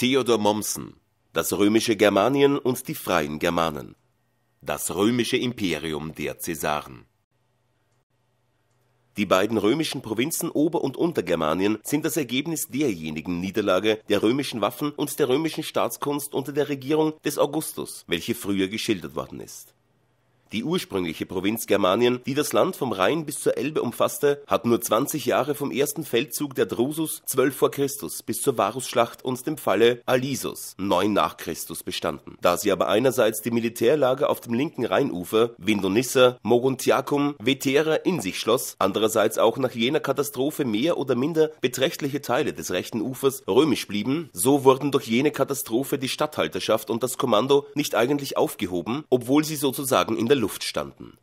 Theodor Mommsen, das römische Germanien und die freien Germanen, das römische Imperium der Cäsaren. Die beiden römischen Provinzen Ober- und Untergermanien sind das Ergebnis derjenigen Niederlage der römischen Waffen und der römischen Staatskunst unter der Regierung des Augustus, welche früher geschildert worden ist die ursprüngliche Provinz Germanien, die das Land vom Rhein bis zur Elbe umfasste, hat nur 20 Jahre vom ersten Feldzug der Drusus 12 vor Christus bis zur Varusschlacht und dem Falle Alisus 9 nach Christus bestanden. Da sie aber einerseits die Militärlager auf dem linken Rheinufer, Vindonissa, Moguntiacum, Vetera in sich schloss, andererseits auch nach jener Katastrophe mehr oder minder beträchtliche Teile des rechten Ufers römisch blieben, so wurden durch jene Katastrophe die Statthalterschaft und das Kommando nicht eigentlich aufgehoben, obwohl sie sozusagen in der Luft standen.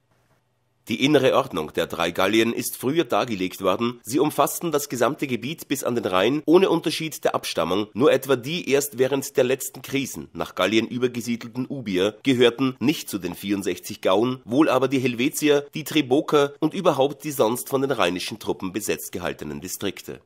Die innere Ordnung der drei Gallien ist früher dargelegt worden, sie umfassten das gesamte Gebiet bis an den Rhein ohne Unterschied der Abstammung, nur etwa die erst während der letzten Krisen nach Gallien übergesiedelten Ubier gehörten nicht zu den 64 Gauen, wohl aber die Helvetier, die Treboker und überhaupt die sonst von den rheinischen Truppen besetzt gehaltenen Distrikte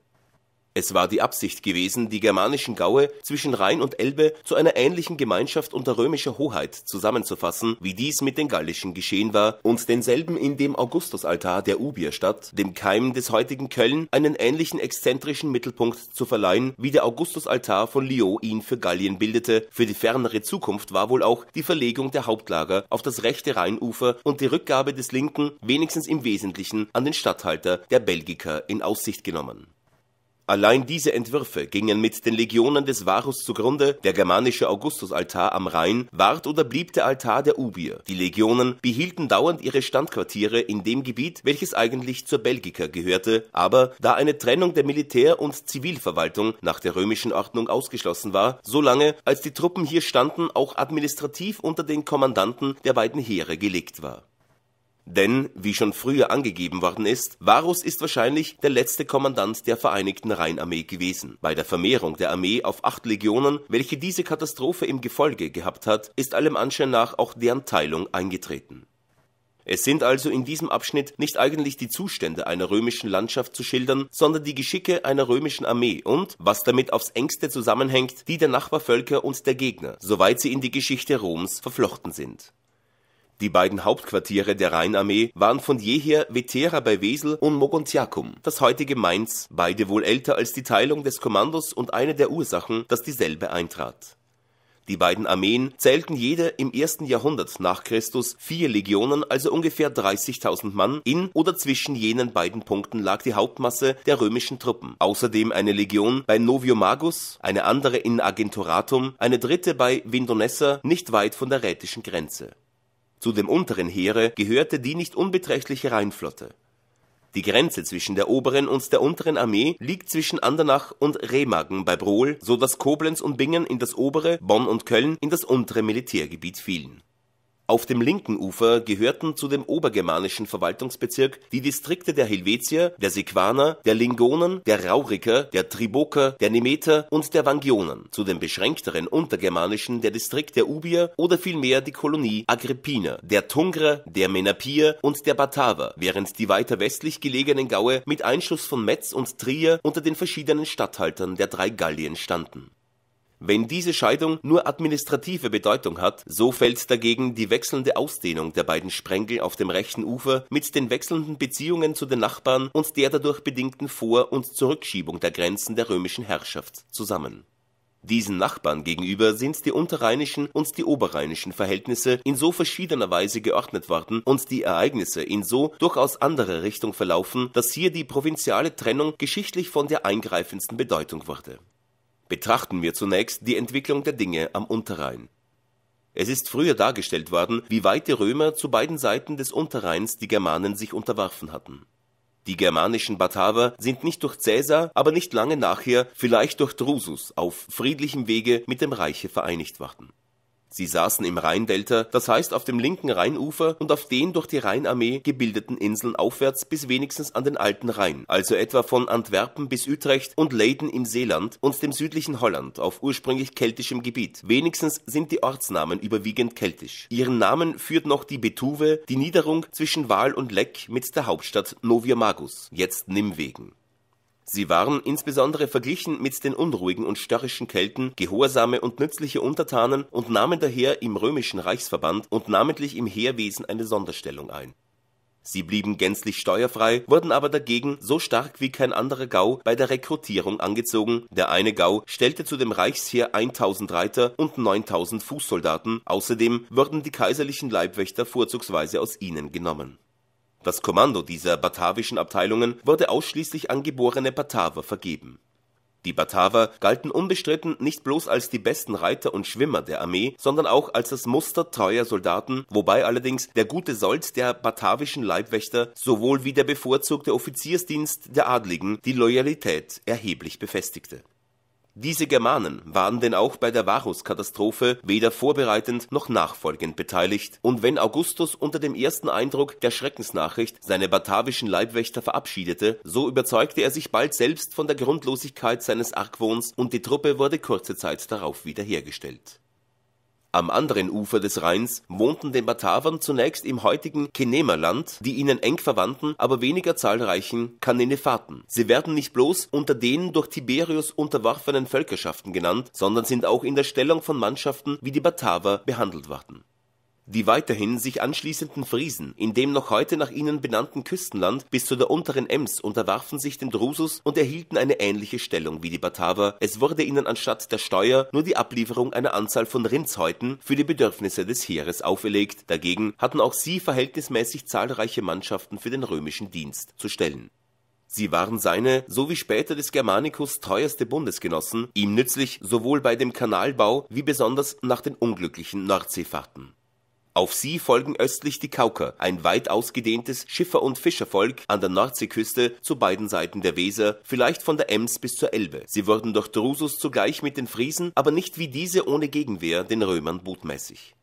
es war die Absicht gewesen, die germanischen Gaue zwischen Rhein und Elbe zu einer ähnlichen Gemeinschaft unter römischer Hoheit zusammenzufassen, wie dies mit den Gallischen geschehen war, und denselben in dem Augustusaltar der Ubierstadt, dem Keim des heutigen Köln, einen ähnlichen exzentrischen Mittelpunkt zu verleihen, wie der Augustusaltar von Lyon ihn für Gallien bildete. Für die fernere Zukunft war wohl auch die Verlegung der Hauptlager auf das rechte Rheinufer und die Rückgabe des linken, wenigstens im Wesentlichen, an den Statthalter der Belgiker in Aussicht genommen. Allein diese Entwürfe gingen mit den Legionen des Varus zugrunde, der germanische Augustusaltar am Rhein ward oder blieb der Altar der Ubier. Die Legionen behielten dauernd ihre Standquartiere in dem Gebiet, welches eigentlich zur Belgica gehörte, aber da eine Trennung der Militär- und Zivilverwaltung nach der römischen Ordnung ausgeschlossen war, solange als die Truppen hier standen, auch administrativ unter den Kommandanten der beiden Heere gelegt war denn, wie schon früher angegeben worden ist, Varus ist wahrscheinlich der letzte Kommandant der Vereinigten Rheinarmee gewesen. Bei der Vermehrung der Armee auf acht Legionen, welche diese Katastrophe im Gefolge gehabt hat, ist allem Anschein nach auch deren Teilung eingetreten. Es sind also in diesem Abschnitt nicht eigentlich die Zustände einer römischen Landschaft zu schildern, sondern die Geschicke einer römischen Armee und, was damit aufs engste zusammenhängt, die der Nachbarvölker und der Gegner, soweit sie in die Geschichte Roms verflochten sind die beiden Hauptquartiere der Rheinarmee waren von jeher Vetera bei Wesel und Mogontiacum, das heutige Mainz, beide wohl älter als die Teilung des Kommandos und eine der Ursachen, dass dieselbe eintrat. Die beiden Armeen zählten jede im ersten Jahrhundert nach Christus vier Legionen, also ungefähr 30.000 Mann. In oder zwischen jenen beiden Punkten lag die Hauptmasse der römischen Truppen. Außerdem eine Legion bei Noviomagus, eine andere in Agenturatum, eine dritte bei Vindonessa, nicht weit von der rätischen Grenze. Zu dem unteren Heere gehörte die nicht unbeträchtliche Rheinflotte. Die Grenze zwischen der oberen und der unteren Armee liegt zwischen Andernach und Remagen bei Brohl, so dass Koblenz und Bingen in das obere, Bonn und Köln in das untere Militärgebiet fielen auf dem linken Ufer gehörten zu dem obergermanischen Verwaltungsbezirk die Distrikte der Helvetier, der Sequaner, der Lingonen, der Rauriker, der Triboker, der Nemeter und der Vangionen, zu dem beschränkteren untergermanischen der Distrikt der Ubier oder vielmehr die Kolonie Agrippina, der Tungrer, der Menapier und der Bataver, während die weiter westlich gelegenen Gaue mit Einschluss von Metz und Trier unter den verschiedenen Statthaltern der drei Gallien standen wenn diese Scheidung nur administrative Bedeutung hat, so fällt dagegen die wechselnde Ausdehnung der beiden Sprengel auf dem rechten Ufer mit den wechselnden Beziehungen zu den Nachbarn und der dadurch bedingten Vor- und Zurückschiebung der Grenzen der römischen Herrschaft zusammen. Diesen Nachbarn gegenüber sind die unterrheinischen und die oberrheinischen Verhältnisse in so verschiedener Weise geordnet worden und die Ereignisse in so durchaus andere Richtung verlaufen, dass hier die provinziale Trennung geschichtlich von der eingreifendsten Bedeutung wurde Betrachten wir zunächst die Entwicklung der Dinge am Unterrhein. Es ist früher dargestellt worden, wie weit die Römer zu beiden Seiten des Unterrheins die Germanen sich unterwarfen hatten. Die germanischen Bataver sind nicht durch Caesar, aber nicht lange nachher, vielleicht durch Drusus, auf friedlichem Wege mit dem Reiche vereinigt worden Sie saßen im Rheindelta, das heißt auf dem linken Rheinufer und auf den durch die Rheinarmee gebildeten Inseln aufwärts bis wenigstens an den alten Rhein, also etwa von Antwerpen bis Utrecht und Leyden im Seeland und dem südlichen Holland auf ursprünglich keltischem Gebiet. Wenigstens sind die Ortsnamen überwiegend keltisch. Ihren Namen führt noch die Betuwe, die Niederung zwischen Waal und Leck mit der Hauptstadt Novia Magus, jetzt Nimwegen. Sie waren insbesondere verglichen mit den unruhigen und störrischen Kelten gehorsame und nützliche Untertanen und nahmen daher im römischen Reichsverband und namentlich im Heerwesen eine Sonderstellung ein. Sie blieben gänzlich steuerfrei, wurden aber dagegen so stark wie kein anderer Gau bei der Rekrutierung angezogen. Der eine Gau stellte zu dem Reichsheer 1000 Reiter und 9000 Fußsoldaten. Außerdem wurden die kaiserlichen Leibwächter vorzugsweise aus ihnen genommen das Kommando dieser batavischen Abteilungen wurde ausschließlich an geborene Bataver vergeben. Die Bataver galten unbestritten nicht bloß als die besten Reiter und Schwimmer der Armee, sondern auch als das Muster treuer Soldaten, wobei allerdings der gute Sold der batavischen Leibwächter sowohl wie der bevorzugte Offiziersdienst der Adligen die Loyalität erheblich befestigte diese Germanen waren denn auch bei der Varus-Katastrophe weder vorbereitend noch nachfolgend beteiligt, und wenn Augustus unter dem ersten Eindruck der Schreckensnachricht seine batavischen Leibwächter verabschiedete, so überzeugte er sich bald selbst von der Grundlosigkeit seines Argwohns und die Truppe wurde kurze Zeit darauf wiederhergestellt am anderen Ufer des Rheins wohnten den Batavern zunächst im heutigen Kenemerland die ihnen eng verwandten, aber weniger zahlreichen Kanenefaten. Sie werden nicht bloß unter den durch Tiberius unterworfenen Völkerschaften genannt, sondern sind auch in der Stellung von Mannschaften wie die Bataver behandelt worden die weiterhin sich anschließenden Friesen in dem noch heute nach ihnen benannten Küstenland bis zu der unteren Ems unterwarfen sich den Drusus und erhielten eine ähnliche Stellung wie die Bataver. Es wurde ihnen anstatt der Steuer nur die Ablieferung einer Anzahl von Rindshäuten für die Bedürfnisse des Heeres auferlegt. Dagegen hatten auch sie verhältnismäßig zahlreiche Mannschaften für den römischen Dienst zu stellen. Sie waren seine, so wie später des Germanicus teuerste Bundesgenossen, ihm nützlich sowohl bei dem Kanalbau wie besonders nach den unglücklichen Nordseefahrten. Auf sie folgen östlich die Kauker, ein weit ausgedehntes Schiffer- und Fischervolk an der Nordseeküste zu beiden Seiten der Weser, vielleicht von der Ems bis zur Elbe. Sie wurden durch Drusus zugleich mit den Friesen, aber nicht wie diese ohne Gegenwehr den Römern botmäßig.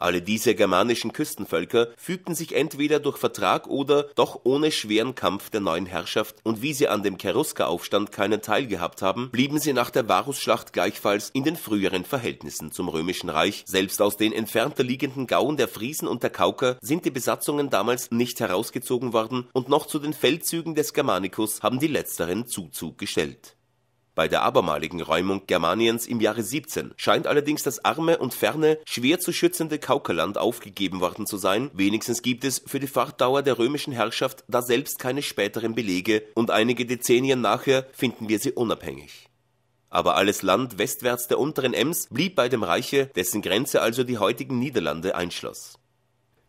Alle diese germanischen Küstenvölker fügten sich entweder durch Vertrag oder doch ohne schweren Kampf der neuen Herrschaft und wie sie an dem Cheruskeraufstand keinen Teil gehabt haben, blieben sie nach der Varusschlacht gleichfalls in den früheren Verhältnissen zum römischen Reich. Selbst aus den entfernter liegenden Gauen der Friesen und der Kauker sind die Besatzungen damals nicht herausgezogen worden und noch zu den Feldzügen des Germanicus haben die letzteren Zuzug gestellt bei der abermaligen Räumung Germaniens im Jahre 17 scheint allerdings das arme und ferne, schwer zu schützende Kaukerland aufgegeben worden zu sein. Wenigstens gibt es für die Fahrtdauer der römischen Herrschaft da selbst keine späteren Belege und einige Dezennien nachher finden wir sie unabhängig. Aber alles Land westwärts der unteren Ems blieb bei dem Reiche, dessen Grenze also die heutigen Niederlande einschloss.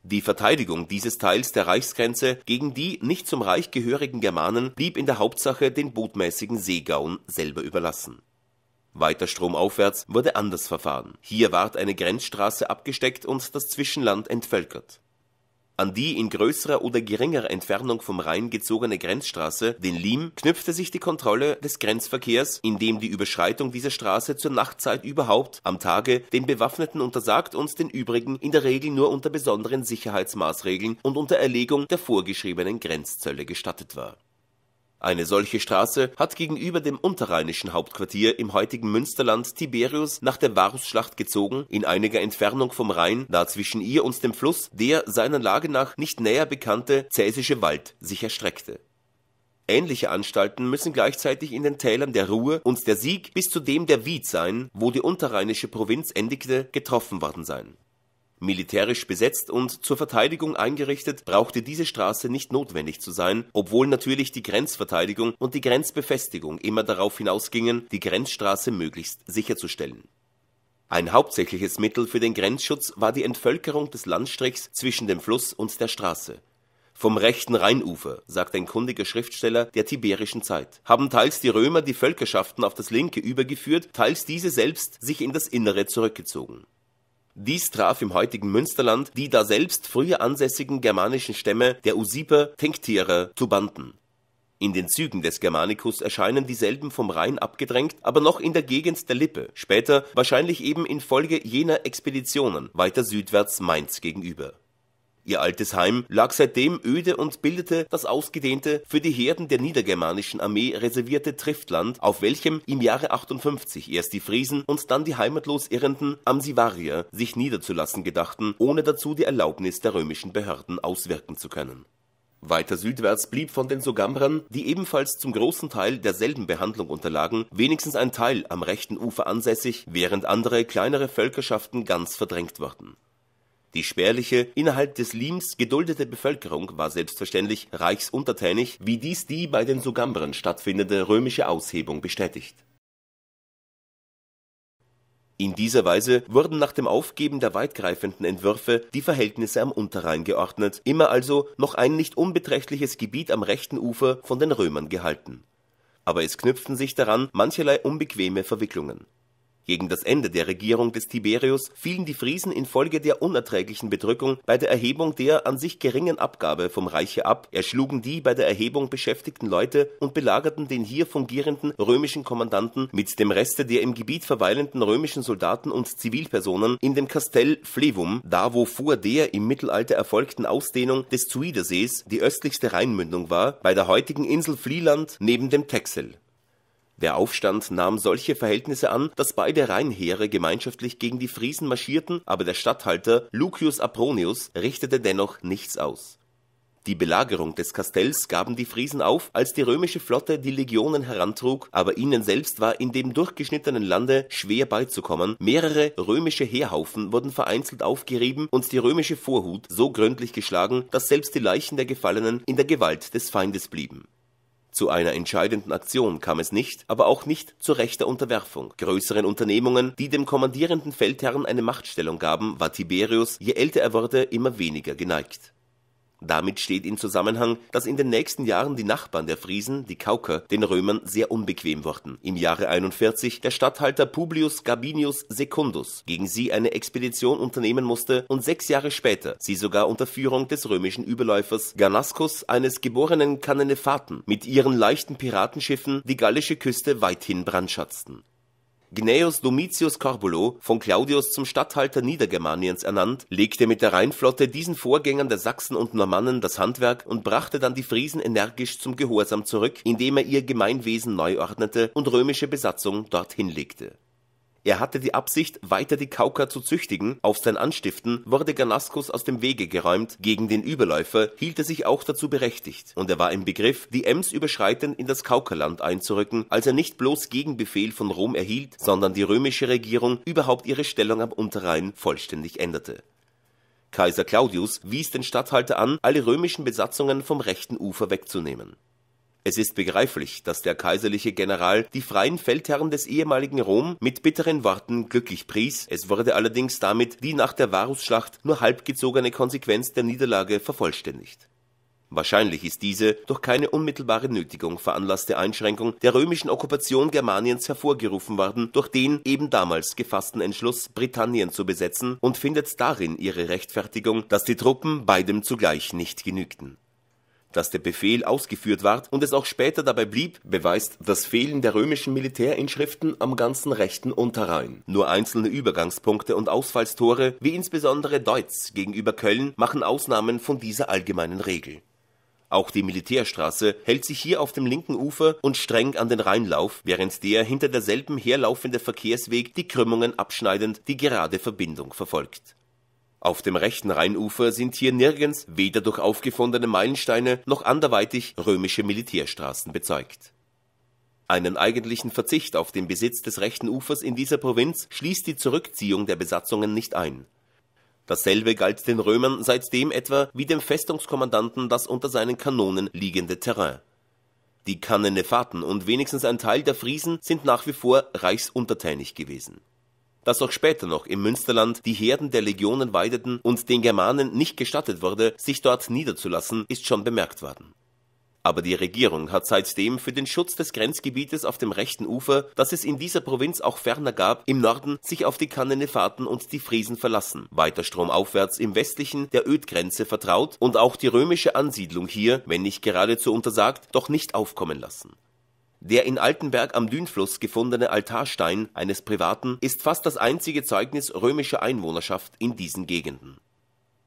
Die Verteidigung dieses Teils der Reichsgrenze gegen die nicht zum Reich gehörigen Germanen blieb in der Hauptsache den botmäßigen Seegauen selber überlassen. Weiter stromaufwärts wurde anders verfahren. Hier ward eine Grenzstraße abgesteckt und das Zwischenland entvölkert an die in größerer oder geringerer Entfernung vom Rhein gezogene Grenzstraße, den Liem, knüpfte sich die Kontrolle des Grenzverkehrs, indem die Überschreitung dieser Straße zur Nachtzeit überhaupt, am Tage, den Bewaffneten untersagt und den übrigen in der Regel nur unter besonderen Sicherheitsmaßregeln und unter Erlegung der vorgeschriebenen Grenzzölle gestattet war eine solche Straße hat gegenüber dem unterrheinischen Hauptquartier im heutigen Münsterland Tiberius nach der Varusschlacht gezogen, in einiger Entfernung vom Rhein, da zwischen ihr und dem Fluss der seiner Lage nach nicht näher bekannte Cäsische Wald sich erstreckte. Ähnliche Anstalten müssen gleichzeitig in den Tälern der Ruhr und der Sieg bis zu dem der Wied sein, wo die unterrheinische Provinz endigte, getroffen worden sein Militärisch besetzt und zur Verteidigung eingerichtet, brauchte diese Straße nicht notwendig zu sein, obwohl natürlich die Grenzverteidigung und die Grenzbefestigung immer darauf hinausgingen, die Grenzstraße möglichst sicherzustellen. Ein hauptsächliches Mittel für den Grenzschutz war die Entvölkerung des Landstrichs zwischen dem Fluss und der Straße. Vom rechten Rheinufer, sagt ein kundiger Schriftsteller der tiberischen Zeit, haben teils die Römer die Völkerschaften auf das linke übergeführt, teils diese selbst sich in das Innere zurückgezogen. Dies traf im heutigen Münsterland die daselbst früher ansässigen germanischen Stämme der Usiper, Tenctierer, Tubanten. In den Zügen des Germanicus erscheinen dieselben vom Rhein abgedrängt, aber noch in der Gegend der Lippe, später wahrscheinlich eben infolge jener Expeditionen weiter südwärts Mainz gegenüber Ihr altes Heim lag seitdem öde und bildete das ausgedehnte, für die Herden der niedergermanischen Armee reservierte Triftland, auf welchem im Jahre 58 erst die Friesen und dann die heimatlos irrenden Amsivarier sich niederzulassen gedachten, ohne dazu die Erlaubnis der römischen Behörden auswirken zu können. Weiter südwärts blieb von den Sogambrern, die ebenfalls zum großen Teil derselben Behandlung unterlagen, wenigstens ein Teil am rechten Ufer ansässig, während andere kleinere Völkerschaften ganz verdrängt wurden die spärliche, innerhalb des Limes geduldete Bevölkerung war selbstverständlich reichsuntertänig, wie dies die bei den Sugambren stattfindende römische Aushebung bestätigt. In dieser Weise wurden nach dem Aufgeben der weitgreifenden Entwürfe die Verhältnisse am Unterrhein geordnet, immer also noch ein nicht unbeträchtliches Gebiet am rechten Ufer von den Römern gehalten. Aber es knüpften sich daran mancherlei unbequeme Verwicklungen gegen das Ende der Regierung des Tiberius fielen die Friesen infolge der unerträglichen Bedrückung bei der Erhebung der an sich geringen Abgabe vom Reiche ab, erschlugen die bei der Erhebung beschäftigten Leute und belagerten den hier fungierenden römischen Kommandanten mit dem Reste der im Gebiet verweilenden römischen Soldaten und Zivilpersonen in dem Kastell Flevum, da wo vor der im Mittelalter erfolgten Ausdehnung des Zuidersees die östlichste Rheinmündung war, bei der heutigen Insel Flieland neben dem Texel der Aufstand nahm solche Verhältnisse an, dass beide Rheinheere gemeinschaftlich gegen die Friesen marschierten, aber der Statthalter Lucius Apronius richtete dennoch nichts aus. Die Belagerung des Kastells gaben die Friesen auf, als die römische Flotte die Legionen herantrug, aber ihnen selbst war in dem durchgeschnittenen Lande schwer beizukommen. Mehrere römische Heerhaufen wurden vereinzelt aufgerieben und die römische Vorhut so gründlich geschlagen, dass selbst die Leichen der Gefallenen in der Gewalt des Feindes blieben. Zu einer entscheidenden Aktion kam es nicht, aber auch nicht zu rechter Unterwerfung. Größeren Unternehmungen, die dem kommandierenden Feldherrn eine Machtstellung gaben, war Tiberius, je älter er wurde, immer weniger geneigt. Damit steht in Zusammenhang, dass in den nächsten Jahren die Nachbarn der Friesen, die Kauker, den Römern sehr unbequem wurden. Im Jahre 41 der Statthalter Publius Gabinius Secundus gegen sie eine Expedition unternehmen musste und sechs Jahre später sie sogar unter Führung des römischen Überläufers Ganaskus, eines geborenen Kanenefaten, mit ihren leichten Piratenschiffen die gallische Küste weithin brandschatzten. Gnaeus Domitius Corbulo, von Claudius zum Statthalter Niedergermaniens ernannt, legte mit der Rheinflotte diesen Vorgängern der Sachsen und Normannen das Handwerk und brachte dann die Friesen energisch zum Gehorsam zurück, indem er ihr Gemeinwesen neu ordnete und römische Besatzung dorthin legte er hatte die Absicht, weiter die Cauca zu züchtigen, auf sein Anstiften wurde Ganaskus aus dem Wege geräumt, gegen den Überläufer hielt er sich auch dazu berechtigt und er war im Begriff, die Ems überschreitend in das Kaukerland einzurücken, als er nicht bloß Gegenbefehl von Rom erhielt, sondern die römische Regierung überhaupt ihre Stellung am Unterrhein vollständig änderte. Kaiser Claudius wies den Statthalter an, alle römischen Besatzungen vom rechten Ufer wegzunehmen es ist begreiflich, dass der kaiserliche General die freien Feldherren des ehemaligen Rom mit bitteren Worten glücklich pries. Es wurde allerdings damit die nach der Varusschlacht nur halb gezogene Konsequenz der Niederlage vervollständigt. Wahrscheinlich ist diese durch keine unmittelbare Nötigung veranlasste Einschränkung der römischen Okkupation Germaniens hervorgerufen worden durch den eben damals gefassten Entschluss, Britannien zu besetzen und findet darin ihre Rechtfertigung, dass die Truppen beidem zugleich nicht genügten. Dass der Befehl ausgeführt ward und es auch später dabei blieb, beweist das Fehlen der römischen Militärinschriften am ganzen rechten Unterrhein. Nur einzelne Übergangspunkte und Ausfallstore, wie insbesondere Deutz gegenüber Köln, machen Ausnahmen von dieser allgemeinen Regel. Auch die Militärstraße hält sich hier auf dem linken Ufer und streng an den Rheinlauf, während der hinter derselben herlaufende Verkehrsweg die Krümmungen abschneidend die gerade Verbindung verfolgt auf dem rechten Rheinufer sind hier nirgends weder durch aufgefundene Meilensteine noch anderweitig römische Militärstraßen bezeugt. Einen eigentlichen Verzicht auf den Besitz des rechten Ufers in dieser Provinz schließt die Zurückziehung der Besatzungen nicht ein. Dasselbe galt den Römern seitdem etwa wie dem Festungskommandanten das unter seinen Kanonen liegende Terrain. Die Kannenefaten und wenigstens ein Teil der Friesen sind nach wie vor reichsuntertänig gewesen dass auch später noch im Münsterland die Herden der Legionen weideten und den Germanen nicht gestattet wurde, sich dort niederzulassen, ist schon bemerkt worden. Aber die Regierung hat seitdem für den Schutz des Grenzgebietes auf dem rechten Ufer, das es in dieser Provinz auch ferner gab, im Norden sich auf die Kannenefaten und die Friesen verlassen, weiter stromaufwärts im westlichen der Ödgrenze vertraut und auch die römische Ansiedlung hier, wenn nicht geradezu untersagt, doch nicht aufkommen lassen. Der in Altenberg am Dünfluss gefundene Altarstein eines Privaten ist fast das einzige Zeugnis römischer Einwohnerschaft in diesen Gegenden.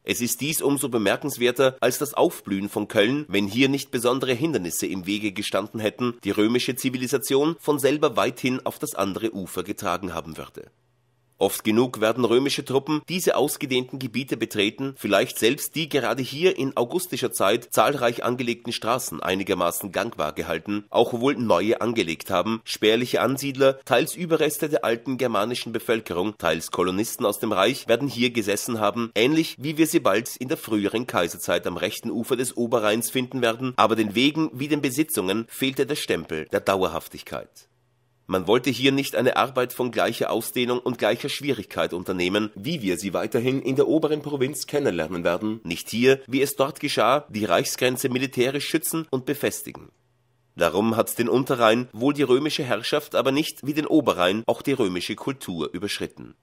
Es ist dies umso bemerkenswerter als das Aufblühen von Köln, wenn hier nicht besondere Hindernisse im Wege gestanden hätten, die römische Zivilisation von selber weithin auf das andere Ufer getragen haben würde. Oft genug werden römische Truppen diese ausgedehnten Gebiete betreten, vielleicht selbst die gerade hier in augustischer Zeit zahlreich angelegten Straßen einigermaßen gangbar gehalten, auch wohl neue angelegt haben, spärliche Ansiedler, teils Überreste der alten germanischen Bevölkerung, teils Kolonisten aus dem Reich werden hier gesessen haben, ähnlich wie wir sie bald in der früheren Kaiserzeit am rechten Ufer des Oberrheins finden werden, aber den Wegen wie den Besitzungen fehlte der Stempel der Dauerhaftigkeit. Man wollte hier nicht eine Arbeit von gleicher Ausdehnung und gleicher Schwierigkeit unternehmen, wie wir sie weiterhin in der oberen Provinz kennenlernen werden, nicht hier, wie es dort geschah, die Reichsgrenze militärisch schützen und befestigen. Darum hat den Unterrhein wohl die römische Herrschaft, aber nicht wie den Oberrhein auch die römische Kultur überschritten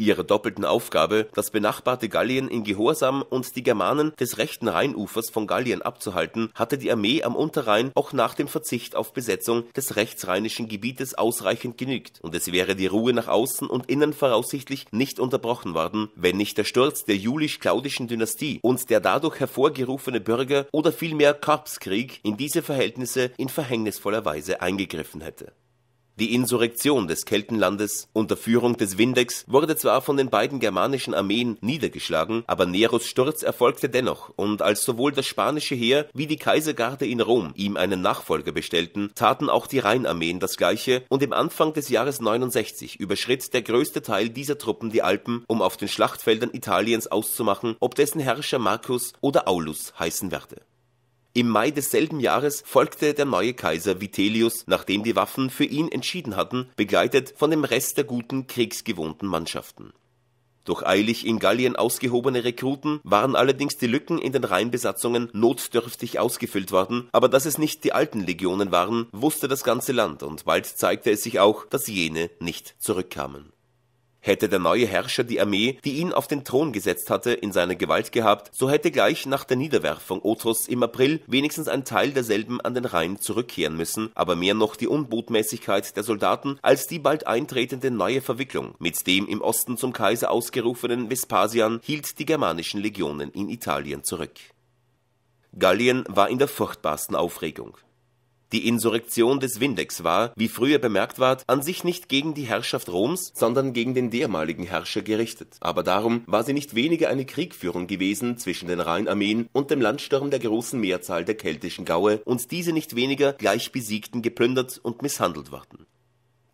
ihrer doppelten Aufgabe, das benachbarte Gallien in Gehorsam und die Germanen des rechten Rheinufers von Gallien abzuhalten, hatte die Armee am Unterrhein auch nach dem Verzicht auf Besetzung des rechtsrheinischen Gebietes ausreichend genügt, und es wäre die Ruhe nach außen und innen voraussichtlich nicht unterbrochen worden, wenn nicht der Sturz der julisch-claudischen Dynastie und der dadurch hervorgerufene Bürger- oder vielmehr Korpskrieg in diese Verhältnisse in verhängnisvoller Weise eingegriffen hätte. Die Insurrektion des Keltenlandes unter Führung des Windex wurde zwar von den beiden germanischen Armeen niedergeschlagen, aber Neros Sturz erfolgte dennoch und als sowohl das spanische Heer wie die Kaisergarde in Rom ihm einen Nachfolger bestellten, taten auch die Rheinarmeen das gleiche und im Anfang des Jahres 69 überschritt der größte Teil dieser Truppen die Alpen, um auf den Schlachtfeldern Italiens auszumachen, ob dessen Herrscher Marcus oder Aulus heißen werde im Mai desselben Jahres folgte der neue Kaiser Vitellius, nachdem die Waffen für ihn entschieden hatten, begleitet von dem Rest der guten, kriegsgewohnten Mannschaften. Durch eilig in Gallien ausgehobene Rekruten waren allerdings die Lücken in den Rheinbesatzungen notdürftig ausgefüllt worden, aber dass es nicht die alten Legionen waren, wusste das ganze Land und bald zeigte es sich auch, dass jene nicht zurückkamen. Hätte der neue Herrscher die Armee, die ihn auf den Thron gesetzt hatte, in seine Gewalt gehabt, so hätte gleich nach der Niederwerfung Othos im April wenigstens ein Teil derselben an den Rhein zurückkehren müssen, aber mehr noch die Unbotmäßigkeit der Soldaten als die bald eintretende neue Verwicklung. Mit dem im Osten zum Kaiser ausgerufenen Vespasian hielt die germanischen Legionen in Italien zurück. Gallien war in der furchtbarsten Aufregung. Die Insurrektion des Vindex war, wie früher bemerkt ward, an sich nicht gegen die Herrschaft Roms, sondern gegen den dermaligen Herrscher gerichtet. Aber darum war sie nicht weniger eine Kriegführung gewesen zwischen den Rheinarmeen und dem Landsturm der großen Mehrzahl der keltischen Gaue und diese nicht weniger gleich besiegten geplündert und misshandelt worden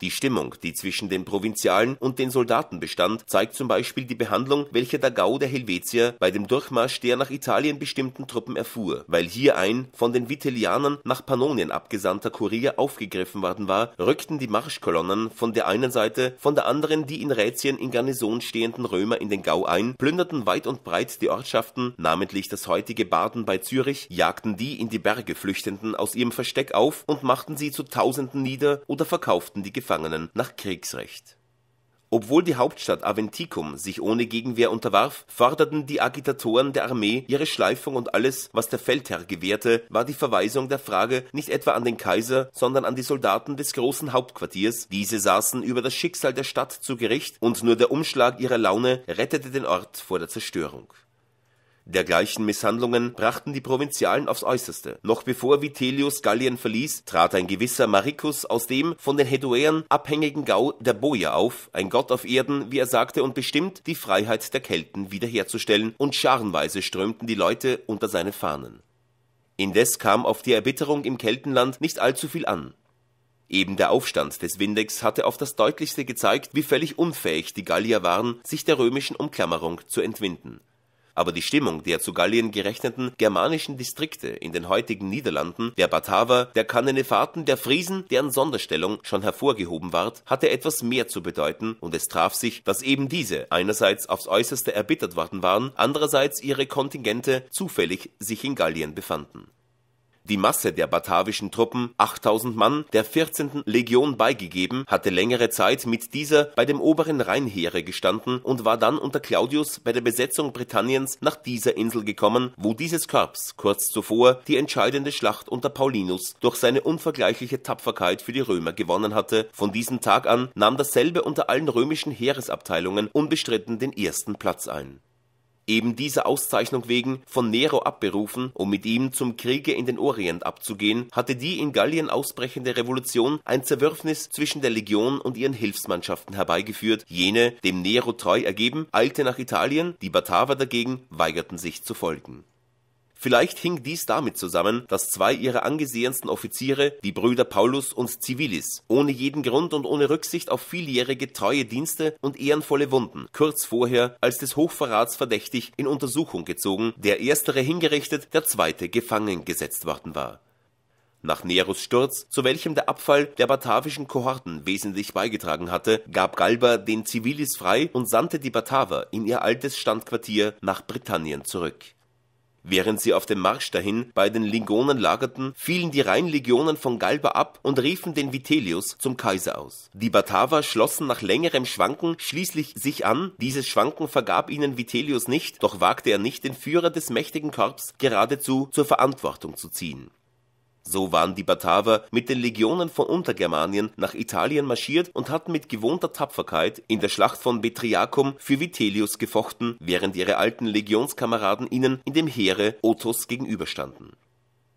die Stimmung, die zwischen den Provinzialen und den Soldaten bestand, zeigt zum Beispiel die Behandlung, welche der Gau der Helvetier bei dem Durchmarsch der nach Italien bestimmten Truppen erfuhr, weil hier ein von den Vitellianern nach Pannonien abgesandter Kurier aufgegriffen worden war, rückten die Marschkolonnen von der einen Seite, von der anderen die in Rätien in Garnison stehenden Römer in den Gau ein, plünderten weit und breit die Ortschaften, namentlich das heutige Baden bei Zürich, jagten die in die Berge Flüchtenden aus ihrem Versteck auf und machten sie zu Tausenden nieder oder verkauften die Gefangenen nach Kriegsrecht. Obwohl die Hauptstadt Aventicum sich ohne Gegenwehr unterwarf, forderten die Agitatoren der Armee ihre Schleifung und alles, was der Feldherr gewährte, war die Verweisung der Frage nicht etwa an den Kaiser, sondern an die Soldaten des großen Hauptquartiers. Diese saßen über das Schicksal der Stadt zu Gericht und nur der Umschlag ihrer Laune rettete den Ort vor der Zerstörung. Dergleichen Misshandlungen brachten die Provinzialen aufs Äußerste. Noch bevor Vitellius Gallien verließ, trat ein gewisser Maricus aus dem von den Heduäern abhängigen Gau der Boier auf, ein Gott auf Erden, wie er sagte, und bestimmt, die Freiheit der Kelten wiederherzustellen, und scharenweise strömten die Leute unter seine Fahnen. Indes kam auf die Erbitterung im Keltenland nicht allzu viel an. Eben der Aufstand des Windex hatte auf das deutlichste gezeigt, wie völlig unfähig die Gallier waren, sich der römischen Umklammerung zu entwinden aber die Stimmung der zu Gallien gerechneten germanischen Distrikte in den heutigen Niederlanden, der Bataver, der Karnenefaten, der Friesen, deren Sonderstellung schon hervorgehoben ward, hatte etwas mehr zu bedeuten und es traf sich, dass eben diese einerseits aufs äußerste erbittert worden waren, andererseits ihre Kontingente zufällig sich in Gallien befanden die Masse der batavischen Truppen, 8000 Mann, der 14. Legion beigegeben, hatte längere Zeit mit dieser bei dem oberen Rheinheere gestanden und war dann unter Claudius bei der Besetzung Britanniens nach dieser Insel gekommen, wo dieses Korps kurz zuvor die entscheidende Schlacht unter Paulinus durch seine unvergleichliche Tapferkeit für die Römer gewonnen hatte. Von diesem Tag an nahm dasselbe unter allen römischen Heeresabteilungen unbestritten den ersten Platz ein eben dieser Auszeichnung wegen von Nero abberufen, um mit ihm zum Kriege in den Orient abzugehen, hatte die in Gallien ausbrechende Revolution ein Zerwürfnis zwischen der Legion und ihren Hilfsmannschaften herbeigeführt, jene, dem Nero treu ergeben, eilte nach Italien, die Bataver dagegen weigerten sich zu folgen Vielleicht hing dies damit zusammen, dass zwei ihrer angesehensten Offiziere, die Brüder Paulus und Civilis, ohne jeden Grund und ohne Rücksicht auf vieljährige treue Dienste und ehrenvolle Wunden, kurz vorher als des Hochverrats verdächtig in Untersuchung gezogen, der erstere hingerichtet, der zweite gefangen gesetzt worden war. Nach Neros Sturz, zu welchem der Abfall der batavischen Kohorten wesentlich beigetragen hatte, gab Galba den Civilis frei und sandte die Bataver in ihr altes Standquartier nach Britannien zurück. Während sie auf dem Marsch dahin bei den Lingonen lagerten, fielen die Rheinlegionen von Galba ab und riefen den Vitellius zum Kaiser aus. Die Bataver schlossen nach längerem Schwanken schließlich sich an, dieses Schwanken vergab ihnen Vitellius nicht, doch wagte er nicht, den Führer des mächtigen Korps geradezu zur Verantwortung zu ziehen. So waren die Bataver mit den Legionen von Untergermanien nach Italien marschiert und hatten mit gewohnter Tapferkeit in der Schlacht von Betriacum für Vitellius gefochten, während ihre alten Legionskameraden ihnen in dem Heere Otos gegenüberstanden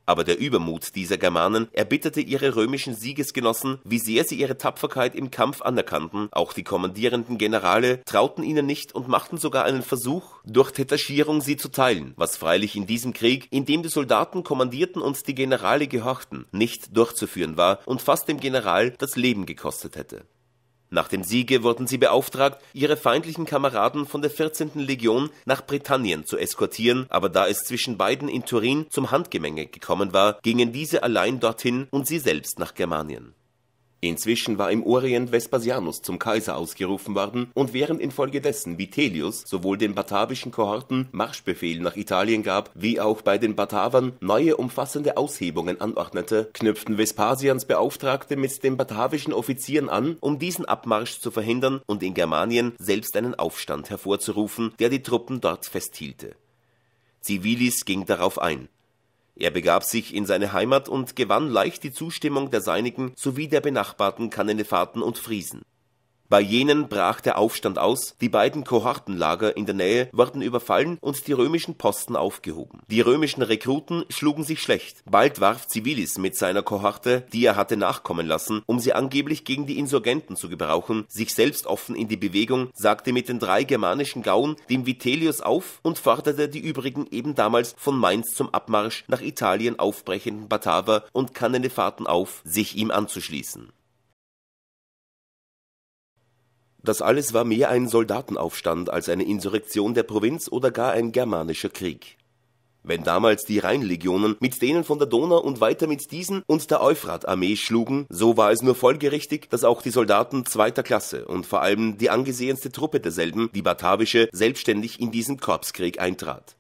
aber der Übermut dieser Germanen erbitterte ihre römischen Siegesgenossen, wie sehr sie ihre Tapferkeit im Kampf anerkannten. Auch die kommandierenden Generale trauten ihnen nicht und machten sogar einen Versuch, durch Detachierung sie zu teilen, was freilich in diesem Krieg, in dem die Soldaten kommandierten und die Generale gehorchten, nicht durchzuführen war und fast dem General das Leben gekostet hätte. Nach dem Siege wurden sie beauftragt, ihre feindlichen Kameraden von der 14. Legion nach Britannien zu eskortieren, aber da es zwischen beiden in Turin zum Handgemenge gekommen war, gingen diese allein dorthin und sie selbst nach Germanien Inzwischen war im Orient Vespasianus zum Kaiser ausgerufen worden und während infolgedessen Vitellius sowohl den batavischen Kohorten Marschbefehl nach Italien gab, wie auch bei den Batavern neue umfassende Aushebungen anordnete, knüpften Vespasians Beauftragte mit den batavischen Offizieren an, um diesen Abmarsch zu verhindern und in Germanien selbst einen Aufstand hervorzurufen, der die Truppen dort festhielte. Civilis ging darauf ein er begab sich in seine Heimat und gewann leicht die Zustimmung der Seinigen sowie der benachbarten Cannenefaten und Friesen bei jenen brach der Aufstand aus, die beiden Kohortenlager in der Nähe wurden überfallen und die römischen Posten aufgehoben. Die römischen Rekruten schlugen sich schlecht. Bald warf Civilis mit seiner Kohorte, die er hatte nachkommen lassen, um sie angeblich gegen die Insurgenten zu gebrauchen, sich selbst offen in die Bewegung, sagte mit den drei germanischen Gauen dem Vitellius auf und forderte die übrigen eben damals von Mainz zum Abmarsch nach Italien aufbrechenden Bataver und Fahrten auf, sich ihm anzuschließen. Das alles war mehr ein Soldatenaufstand als eine Insurrektion der Provinz oder gar ein germanischer Krieg. Wenn damals die Rheinlegionen mit denen von der Donau und weiter mit diesen und der Euphrat-Armee schlugen, so war es nur folgerichtig, dass auch die Soldaten zweiter Klasse und vor allem die angesehenste Truppe derselben, die batavische, selbstständig in diesen Korpskrieg eintrat.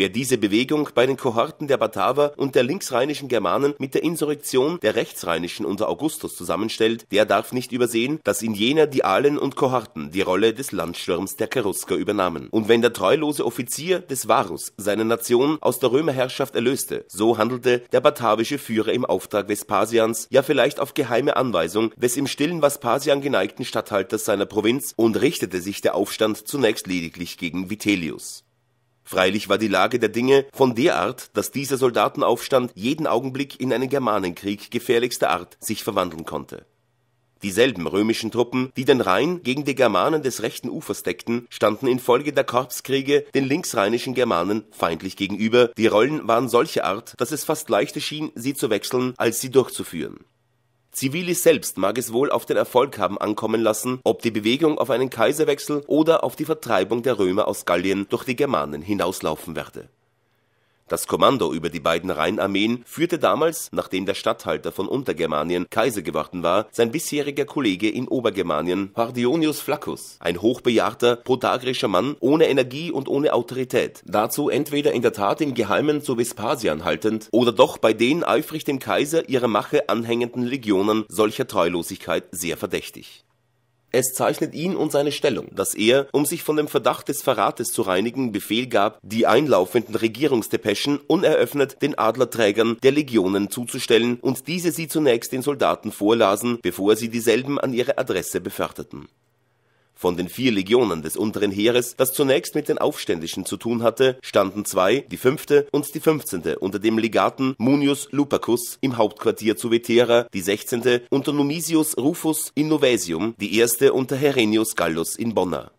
Wer diese Bewegung bei den Kohorten der Bataver und der linksrheinischen Germanen mit der Insurrektion der rechtsrheinischen unter Augustus zusammenstellt, der darf nicht übersehen, dass in jener die Ahlen und Kohorten die Rolle des Landsturms der Cherusker übernahmen. Und wenn der treulose Offizier des Varus seine Nation aus der Römerherrschaft erlöste, so handelte der batavische Führer im Auftrag Vespasians, ja vielleicht auf geheime Anweisung des im stillen Vespasian geneigten Statthalters seiner Provinz und richtete sich der Aufstand zunächst lediglich gegen Vitellius. Freilich war die Lage der Dinge von der Art, dass dieser Soldatenaufstand jeden Augenblick in einen Germanenkrieg gefährlichster Art sich verwandeln konnte. Dieselben römischen Truppen, die den Rhein gegen die Germanen des rechten Ufers deckten, standen infolge der Korpskriege den linksrheinischen Germanen feindlich gegenüber, die Rollen waren solcher Art, dass es fast leichter schien, sie zu wechseln, als sie durchzuführen Zivili selbst mag es wohl auf den Erfolg haben ankommen lassen, ob die Bewegung auf einen Kaiserwechsel oder auf die Vertreibung der Römer aus Gallien durch die Germanen hinauslaufen werde das Kommando über die beiden Rheinarmeen führte damals, nachdem der Statthalter von Untergermanien Kaiser geworden war, sein bisheriger Kollege in Obergermanien Hardionius Flaccus, ein hochbejahrter, protagrischer Mann ohne Energie und ohne Autorität, dazu entweder in der Tat im Geheimen zu Vespasian haltend oder doch bei den eifrig dem Kaiser ihrer Mache anhängenden Legionen solcher Treulosigkeit sehr verdächtig es zeichnet ihn und seine Stellung, dass er, um sich von dem Verdacht des Verrates zu reinigen, Befehl gab, die einlaufenden Regierungsdepeschen uneröffnet den Adlerträgern der Legionen zuzustellen und diese sie zunächst den Soldaten vorlasen, bevor sie dieselben an ihre Adresse beförderten von den vier Legionen des unteren Heeres, das zunächst mit den Aufständischen zu tun hatte, standen zwei, die fünfte und die fünfzehnte unter dem Legaten Munius Lupacus im Hauptquartier zu Vetera, die sechzehnte unter Numisius Rufus in Novesium, die erste unter Herenius Gallus in Bonna.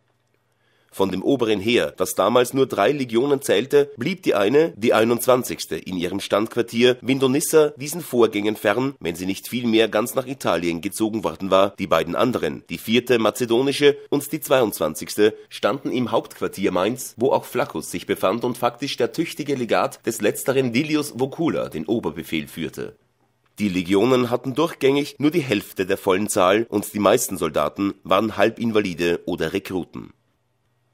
Von dem oberen Heer, das damals nur drei Legionen zählte, blieb die eine, die 21. in ihrem Standquartier Vindonissa diesen Vorgängen fern, wenn sie nicht vielmehr ganz nach Italien gezogen worden war. Die beiden anderen, die vierte mazedonische und die 22. standen im Hauptquartier Mainz, wo auch Flaccus sich befand und faktisch der tüchtige Legat des letzteren Dilius Vocula den Oberbefehl führte. Die Legionen hatten durchgängig nur die Hälfte der vollen Zahl und die meisten Soldaten waren halbinvalide oder Rekruten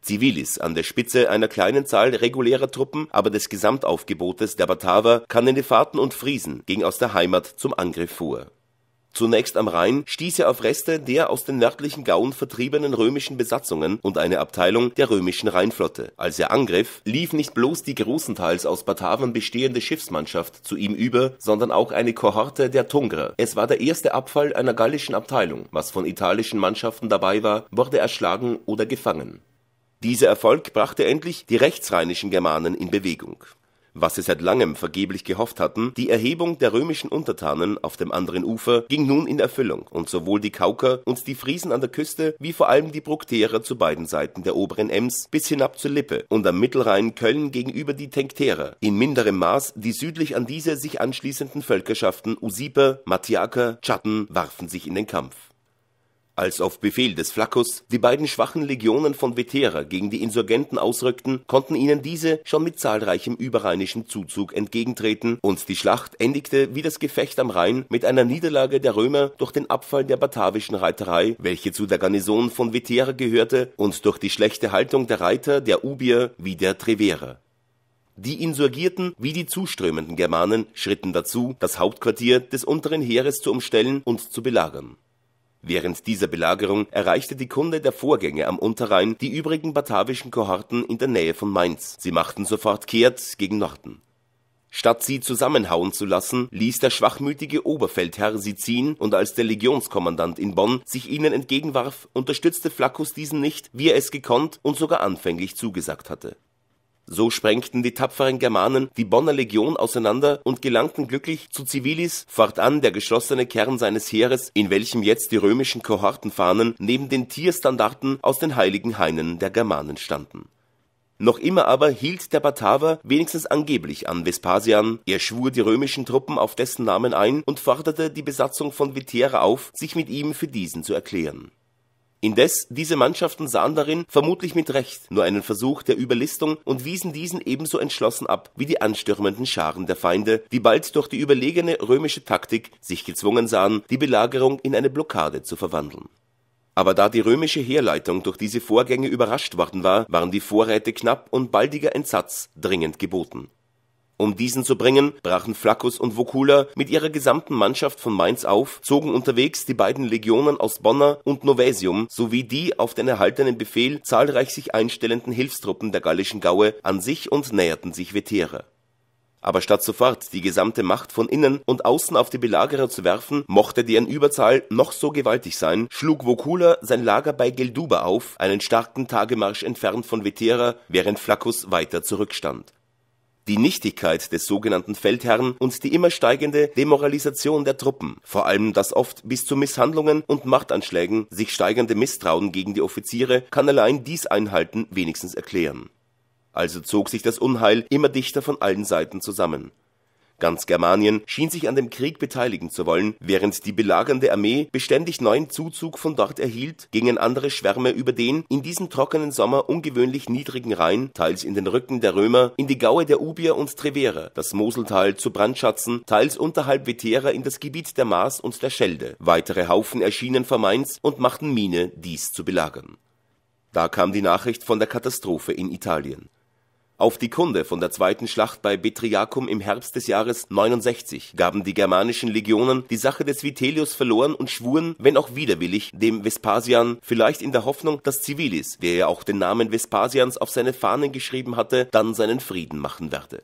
Zivilis an der Spitze einer kleinen Zahl regulärer Truppen, aber des Gesamtaufgebotes der Bataver, Karnenefaten und Friesen ging aus der Heimat zum Angriff vor. Zunächst am Rhein stieß er auf Reste der aus den nördlichen Gauen vertriebenen römischen Besatzungen und eine Abteilung der römischen Rheinflotte. Als er angriff, lief nicht bloß die großenteils aus Batavern bestehende Schiffsmannschaft zu ihm über, sondern auch eine Kohorte der Tungrer. Es war der erste Abfall einer gallischen Abteilung. Was von italischen Mannschaften dabei war, wurde erschlagen oder gefangen dieser Erfolg brachte endlich die rechtsrheinischen Germanen in Bewegung. Was sie seit langem vergeblich gehofft hatten, die Erhebung der römischen Untertanen auf dem anderen Ufer ging nun in Erfüllung und sowohl die Kauker und die Friesen an der Küste wie vor allem die Brukterer zu beiden Seiten der oberen Ems bis hinab zur Lippe und am Mittelrhein Köln gegenüber die Tenkterer, in minderem Maß die südlich an diese sich anschließenden Völkerschaften Usiper, Matiaker, Chatten warfen sich in den Kampf. Als auf Befehl des Flaccus die beiden schwachen Legionen von Vetera gegen die Insurgenten ausrückten, konnten ihnen diese schon mit zahlreichem überrheinischen Zuzug entgegentreten und die Schlacht endigte wie das Gefecht am Rhein mit einer Niederlage der Römer durch den Abfall der batavischen Reiterei, welche zu der Garnison von Vetera gehörte und durch die schlechte Haltung der Reiter, der Ubier wie der Treverer. Die Insurgierten wie die zuströmenden Germanen schritten dazu, das Hauptquartier des unteren Heeres zu umstellen und zu belagern Während dieser Belagerung erreichte die Kunde der Vorgänge am Unterrhein die übrigen batavischen Kohorten in der Nähe von Mainz. Sie machten sofort kehrt gegen Norden. Statt sie zusammenhauen zu lassen, ließ der schwachmütige Oberfeldherr sie ziehen und als der Legionskommandant in Bonn sich ihnen entgegenwarf, unterstützte Flaccus diesen nicht, wie er es gekonnt und sogar anfänglich zugesagt hatte so sprengten die tapferen Germanen die Bonner Legion auseinander und gelangten glücklich zu Civilis, fortan der geschlossene Kern seines Heeres, in welchem jetzt die römischen Kohortenfahnen neben den Tierstandarten aus den heiligen Hainen der Germanen standen. Noch immer aber hielt der Bataver wenigstens angeblich an Vespasian. Er schwur die römischen Truppen auf dessen Namen ein und forderte die Besatzung von Vetera auf, sich mit ihm für diesen zu erklären Indes diese Mannschaften sahen darin, vermutlich mit Recht, nur einen Versuch der Überlistung und wiesen diesen ebenso entschlossen ab wie die anstürmenden Scharen der Feinde, die bald durch die überlegene römische Taktik sich gezwungen sahen, die Belagerung in eine Blockade zu verwandeln. Aber da die römische Heerleitung durch diese Vorgänge überrascht worden war, waren die Vorräte knapp und baldiger Entsatz dringend geboten um diesen zu bringen, brachen Flaccus und Vokula mit ihrer gesamten Mannschaft von Mainz auf, zogen unterwegs die beiden Legionen aus Bonner und Novesium sowie die auf den erhaltenen Befehl zahlreich sich einstellenden Hilfstruppen der gallischen Gaue an sich und näherten sich Vetera. Aber statt sofort die gesamte Macht von innen und außen auf die Belagerer zu werfen, mochte deren Überzahl noch so gewaltig sein, schlug Vokula sein Lager bei Gelduba auf, einen starken Tagemarsch entfernt von Vetera, während Flaccus weiter zurückstand die Nichtigkeit des sogenannten Feldherrn und die immer steigende Demoralisation der Truppen, vor allem das oft bis zu Misshandlungen und Machtanschlägen sich steigernde Misstrauen gegen die Offiziere, kann allein dies Einhalten wenigstens erklären. Also zog sich das Unheil immer dichter von allen Seiten zusammen. Ganz Germanien schien sich an dem Krieg beteiligen zu wollen, während die belagernde Armee beständig neuen Zuzug von dort erhielt, gingen andere Schwärme über den in diesem trockenen Sommer ungewöhnlich niedrigen Rhein, teils in den Rücken der Römer, in die Gaue der Ubier und Trevere, das Moseltal zu Brandschatzen, teils unterhalb Vetera in das Gebiet der Maas und der Schelde. Weitere Haufen erschienen vor Mainz und machten Miene, dies zu belagern. Da kam die Nachricht von der Katastrophe in Italien. Auf die Kunde von der zweiten Schlacht bei Betriacum im Herbst des Jahres 69 gaben die germanischen Legionen die Sache des Vitellius verloren und schwuren, wenn auch widerwillig, dem Vespasian, vielleicht in der Hoffnung, dass Civilis, der ja auch den Namen Vespasians auf seine Fahnen geschrieben hatte, dann seinen Frieden machen werde.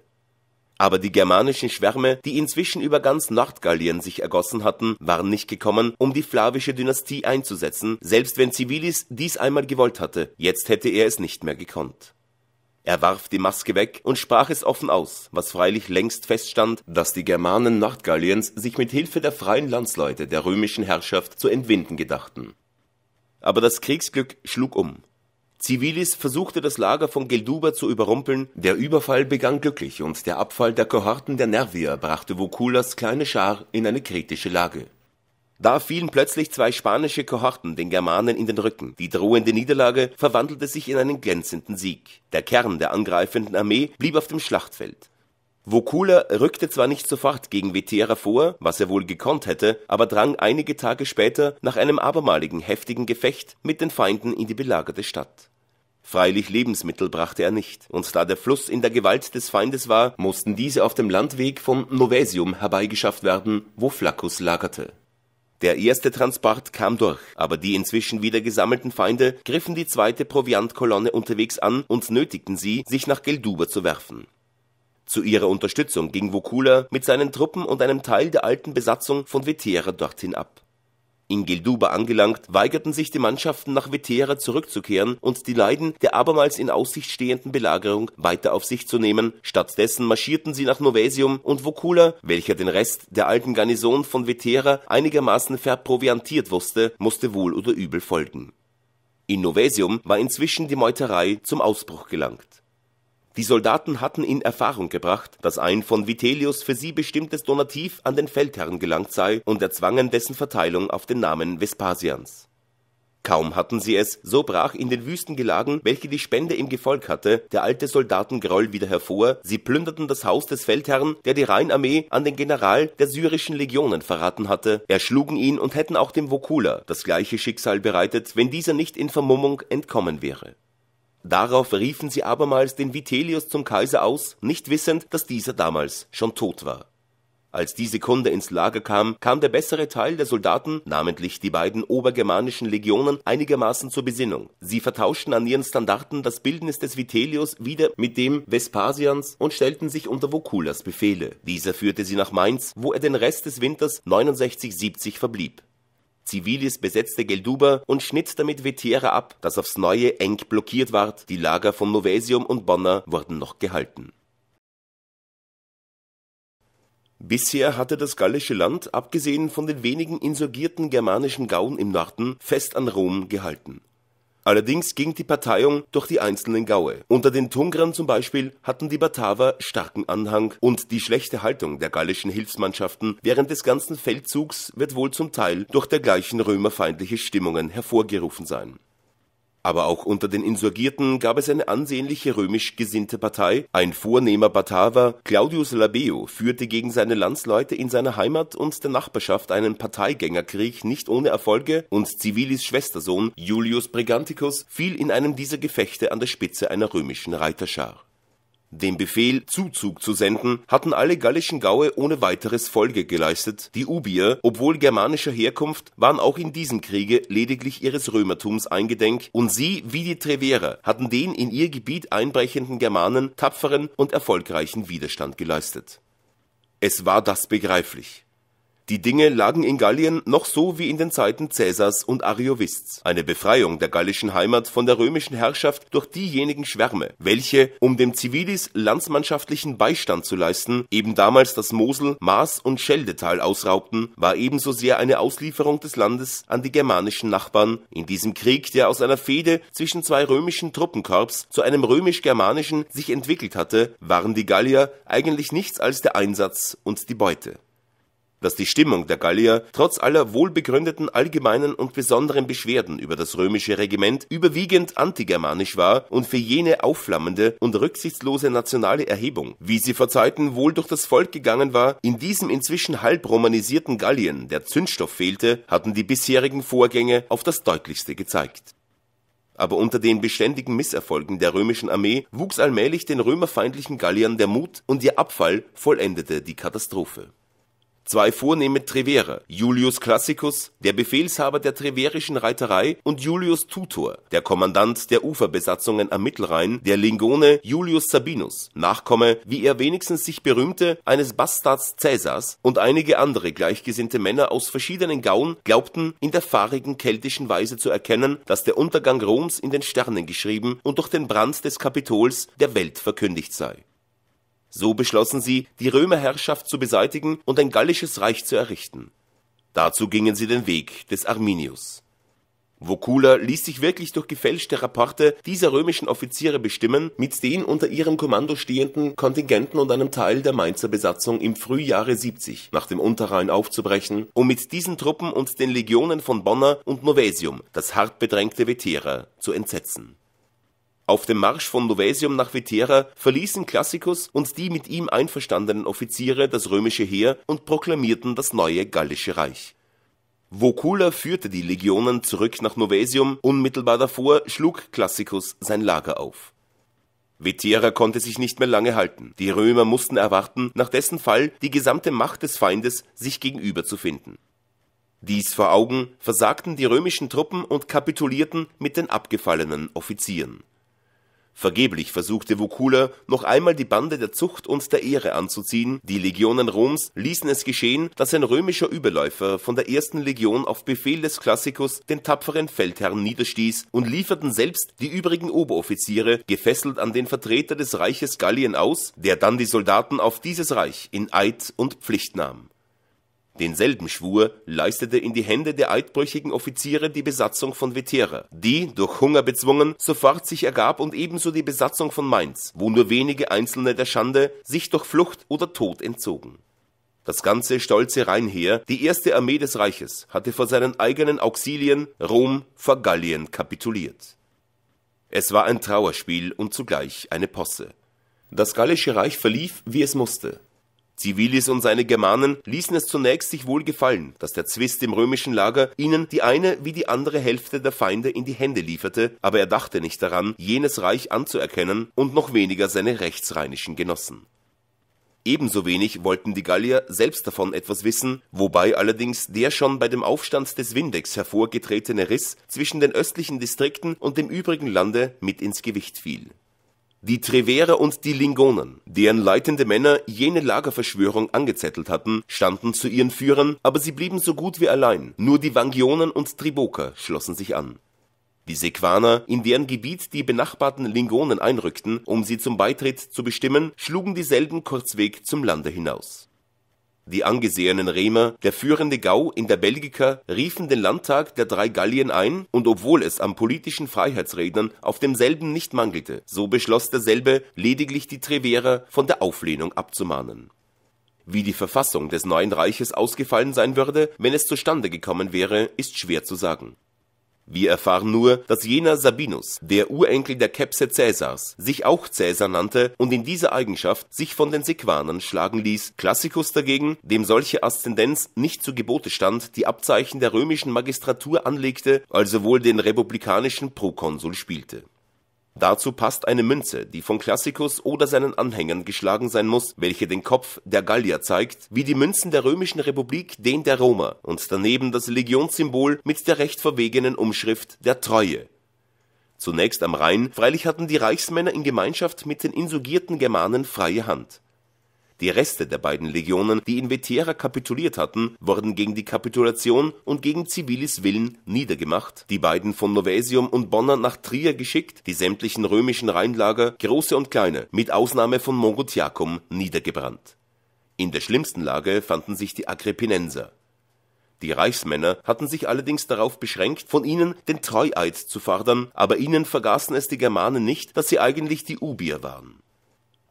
Aber die germanischen Schwärme, die inzwischen über ganz Nordgallien sich ergossen hatten, waren nicht gekommen, um die flavische Dynastie einzusetzen, selbst wenn Civilis dies einmal gewollt hatte, jetzt hätte er es nicht mehr gekonnt. Er warf die Maske weg und sprach es offen aus, was freilich längst feststand, dass die Germanen Nordgalliens sich mit Hilfe der freien Landsleute der römischen Herrschaft zu entwinden gedachten. Aber das Kriegsglück schlug um. Civilis versuchte das Lager von Gelduba zu überrumpeln, der Überfall begann glücklich und der Abfall der Kohorten der Nervier brachte Vokulas kleine Schar in eine kritische Lage. Da fielen plötzlich zwei spanische Kohorten den Germanen in den Rücken. Die drohende Niederlage verwandelte sich in einen glänzenden Sieg. Der Kern der angreifenden Armee blieb auf dem Schlachtfeld. Vokula rückte zwar nicht sofort gegen Vetera vor, was er wohl gekonnt hätte, aber drang einige Tage später nach einem abermaligen heftigen Gefecht mit den Feinden in die belagerte Stadt. Freilich Lebensmittel brachte er nicht, und da der Fluss in der Gewalt des Feindes war, mussten diese auf dem Landweg von Novesium herbeigeschafft werden, wo Flaccus lagerte. Der erste Transport kam durch, aber die inzwischen wieder gesammelten Feinde griffen die zweite Proviantkolonne unterwegs an und nötigten sie, sich nach Gelduba zu werfen. Zu ihrer Unterstützung ging Vukula mit seinen Truppen und einem Teil der alten Besatzung von Vetera dorthin ab in Gilduba angelangt, weigerten sich die Mannschaften nach Vetera zurückzukehren und die Leiden der abermals in Aussicht stehenden Belagerung weiter auf sich zu nehmen. Stattdessen marschierten sie nach Novesium und Vokula, welcher den Rest der alten Garnison von Vetera einigermaßen verproviantiert wusste, musste wohl oder übel folgen. In Novesium war inzwischen die Meuterei zum Ausbruch gelangt die Soldaten hatten in Erfahrung gebracht, dass ein von Vitellius für sie bestimmtes Donativ an den Feldherrn gelangt sei und erzwangen dessen Verteilung auf den Namen Vespasians. Kaum hatten sie es, so brach in den Wüsten gelagen, welche die Spende im Gefolg hatte, der alte Soldatengroll wieder hervor, sie plünderten das Haus des Feldherrn, der die Rheinarmee an den General der syrischen Legionen verraten hatte, erschlugen ihn und hätten auch dem Vokula das gleiche Schicksal bereitet, wenn dieser nicht in Vermummung entkommen wäre. Darauf riefen sie abermals den Vitellius zum Kaiser aus, nicht wissend, dass dieser damals schon tot war. Als diese Kunde ins Lager kam, kam der bessere Teil der Soldaten, namentlich die beiden obergermanischen Legionen, einigermaßen zur Besinnung. Sie vertauschten an ihren Standarten das Bildnis des Vitellius wieder mit dem Vespasians und stellten sich unter Vokulas Befehle. Dieser führte sie nach Mainz, wo er den Rest des Winters 69-70 verblieb. Zivilis besetzte Gelduba und schnitt damit Vetera ab, das aufs Neue eng blockiert ward, die Lager von Novesium und Bonna wurden noch gehalten. Bisher hatte das gallische Land, abgesehen von den wenigen insurgierten germanischen Gauen im Norden, fest an Rom gehalten Allerdings ging die Parteiung durch die einzelnen Gaue. Unter den Tungrern zum Beispiel hatten die Bataver starken Anhang und die schlechte Haltung der gallischen Hilfsmannschaften während des ganzen Feldzugs wird wohl zum Teil durch dergleichen römerfeindliche Stimmungen hervorgerufen sein aber auch unter den Insurgierten gab es eine ansehnliche römisch gesinnte Partei. Ein vornehmer Bataver, Claudius Labeo, führte gegen seine Landsleute in seiner Heimat und der Nachbarschaft einen Parteigängerkrieg nicht ohne Erfolge und Civilis Schwestersohn Julius Briganticus fiel in einem dieser Gefechte an der Spitze einer römischen Reiterschar. Dem Befehl, Zuzug zu senden, hatten alle gallischen Gaue ohne weiteres Folge geleistet. Die Ubier, obwohl germanischer Herkunft, waren auch in diesem Kriege lediglich ihres Römertums eingedenk und sie, wie die Treverer, hatten den in ihr Gebiet einbrechenden Germanen tapferen und erfolgreichen Widerstand geleistet. Es war das begreiflich. Die Dinge lagen in Gallien noch so wie in den Zeiten Cäsars und Ariovists. Eine Befreiung der gallischen Heimat von der römischen Herrschaft durch diejenigen Schwärme, welche, um dem Civilis landsmannschaftlichen Beistand zu leisten, eben damals das Mosel, Maas und Scheldetal ausraubten, war ebenso sehr eine Auslieferung des Landes an die germanischen Nachbarn in diesem Krieg, der aus einer Fehde zwischen zwei römischen Truppenkorps zu einem römisch-germanischen sich entwickelt hatte, waren die Gallier eigentlich nichts als der Einsatz und die Beute dass die Stimmung der Gallier trotz aller wohlbegründeten allgemeinen und besonderen Beschwerden über das römische Regiment überwiegend antigermanisch war und für jene aufflammende und rücksichtslose nationale Erhebung, wie sie vor Zeiten wohl durch das Volk gegangen war, in diesem inzwischen halb romanisierten Gallien der Zündstoff fehlte, hatten die bisherigen Vorgänge auf das deutlichste gezeigt. Aber unter den beständigen Misserfolgen der römischen Armee wuchs allmählich den römerfeindlichen Galliern der Mut und ihr Abfall vollendete die Katastrophe zwei vornehme Trevere, Julius Classicus, der Befehlshaber der treverischen Reiterei und Julius Tutor, der Kommandant der Uferbesatzungen am Mittelrhein, der Lingone Julius Sabinus, Nachkomme, wie er wenigstens sich berühmte, eines Bastards Cäsars und einige andere gleichgesinnte Männer aus verschiedenen Gauen glaubten in der fahrigen keltischen Weise zu erkennen, dass der Untergang Roms in den Sternen geschrieben und durch den Brand des Kapitols der Welt verkündigt sei so beschlossen sie, die Römerherrschaft zu beseitigen und ein gallisches Reich zu errichten. Dazu gingen sie den Weg des Arminius. Vocula ließ sich wirklich durch gefälschte Rapporte dieser römischen Offiziere bestimmen, mit den unter ihrem Kommando stehenden Kontingenten und einem Teil der Mainzer Besatzung im Frühjahre 70 nach dem Unterrhein aufzubrechen, um mit diesen Truppen und den Legionen von Bonner und Novesium das hart bedrängte Vetera zu entsetzen auf dem Marsch von Novesium nach Vetera verließen Classicus und die mit ihm einverstandenen Offiziere das römische Heer und proklamierten das neue gallische Reich. Vocula führte die Legionen zurück nach Novesium, unmittelbar davor schlug Classicus sein Lager auf. Vetera konnte sich nicht mehr lange halten. Die Römer mussten erwarten, nach dessen Fall die gesamte Macht des Feindes sich gegenüber zu finden. Dies vor Augen versagten die römischen Truppen und kapitulierten mit den abgefallenen Offizieren. Vergeblich versuchte Vukula noch einmal die Bande der Zucht und der Ehre anzuziehen, die Legionen Roms ließen es geschehen, dass ein römischer Überläufer von der ersten Legion auf Befehl des Klassikus den tapferen Feldherrn niederstieß und lieferten selbst die übrigen Oberoffiziere gefesselt an den Vertreter des Reiches Gallien aus, der dann die Soldaten auf dieses Reich in Eid und Pflicht nahm Denselben Schwur leistete in die Hände der eidbrüchigen Offiziere die Besatzung von Vetera, die, durch Hunger bezwungen, sofort sich ergab und ebenso die Besatzung von Mainz, wo nur wenige Einzelne der Schande sich durch Flucht oder Tod entzogen. Das ganze stolze Rheinheer, die erste Armee des Reiches, hatte vor seinen eigenen Auxilien Rom vor Gallien kapituliert. Es war ein Trauerspiel und zugleich eine Posse. Das gallische Reich verlief, wie es musste. Civilis und seine Germanen ließen es zunächst sich wohl gefallen, dass der Zwist im römischen Lager ihnen die eine wie die andere Hälfte der Feinde in die Hände lieferte, aber er dachte nicht daran, jenes Reich anzuerkennen und noch weniger seine rechtsrheinischen Genossen. Ebenso wenig wollten die Gallier selbst davon etwas wissen, wobei allerdings der schon bei dem Aufstand des Windex hervorgetretene Riss zwischen den östlichen Distrikten und dem übrigen Lande mit ins Gewicht fiel die Trevere und die Lingonen, deren leitende Männer jene Lagerverschwörung angezettelt hatten, standen zu ihren Führern, aber sie blieben so gut wie allein. Nur die Vangionen und Triboker schlossen sich an. Die Sequaner, in deren Gebiet die benachbarten Lingonen einrückten, um sie zum Beitritt zu bestimmen, schlugen dieselben kurzweg zum Lande hinaus. Die angesehenen Remer, der führende Gau in der Belgica, riefen den Landtag der drei Gallien ein und obwohl es an politischen Freiheitsrednern auf demselben nicht mangelte, so beschloss derselbe, lediglich die Treverer von der Auflehnung abzumahnen. Wie die Verfassung des neuen Reiches ausgefallen sein würde, wenn es zustande gekommen wäre, ist schwer zu sagen wir erfahren nur, dass jener Sabinus, der Urenkel der Kepse Cäsars, sich auch Cäsar nannte und in dieser Eigenschaft sich von den Sequanern schlagen ließ. Classicus dagegen, dem solche Aszendenz nicht zu Gebote stand, die Abzeichen der römischen Magistratur anlegte, also wohl den republikanischen Prokonsul spielte Dazu passt eine Münze, die von Classicus oder seinen Anhängern geschlagen sein muss, welche den Kopf der Gallier zeigt, wie die Münzen der römischen Republik den der Roma und daneben das Legionssymbol mit der recht verwegenen Umschrift der Treue. Zunächst am Rhein, freilich hatten die Reichsmänner in Gemeinschaft mit den insurgierten Germanen freie Hand die Reste der beiden Legionen, die in Vetera kapituliert hatten, wurden gegen die Kapitulation und gegen Zivilis Willen niedergemacht, die beiden von Novesium und Bonner nach Trier geschickt, die sämtlichen römischen Rheinlager, große und kleine, mit Ausnahme von Mongotiacum, niedergebrannt. In der schlimmsten Lage fanden sich die Agrippinenser. Die Reichsmänner hatten sich allerdings darauf beschränkt, von ihnen den Treueid zu fordern, aber ihnen vergaßen es die Germanen nicht, dass sie eigentlich die Ubier waren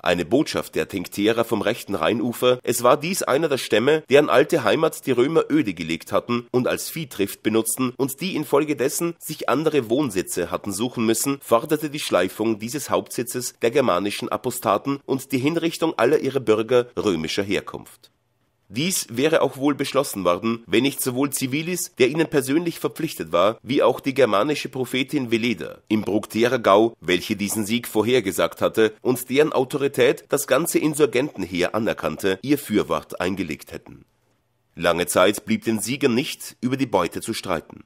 eine Botschaft der Tencterer vom rechten Rheinufer, es war dies einer der Stämme, deren alte Heimat die Römer öde gelegt hatten und als Viehtrift benutzten und die infolgedessen sich andere Wohnsitze hatten suchen müssen, forderte die Schleifung dieses Hauptsitzes der germanischen Apostaten und die Hinrichtung aller ihrer Bürger römischer Herkunft dies wäre auch wohl beschlossen worden, wenn nicht sowohl Civilis, der ihnen persönlich verpflichtet war, wie auch die germanische Prophetin Veleda im Brugterer Gau, welche diesen Sieg vorhergesagt hatte und deren Autorität das ganze Insurgentenheer anerkannte, ihr Fürwort eingelegt hätten. Lange Zeit blieb den Siegern nicht über die Beute zu streiten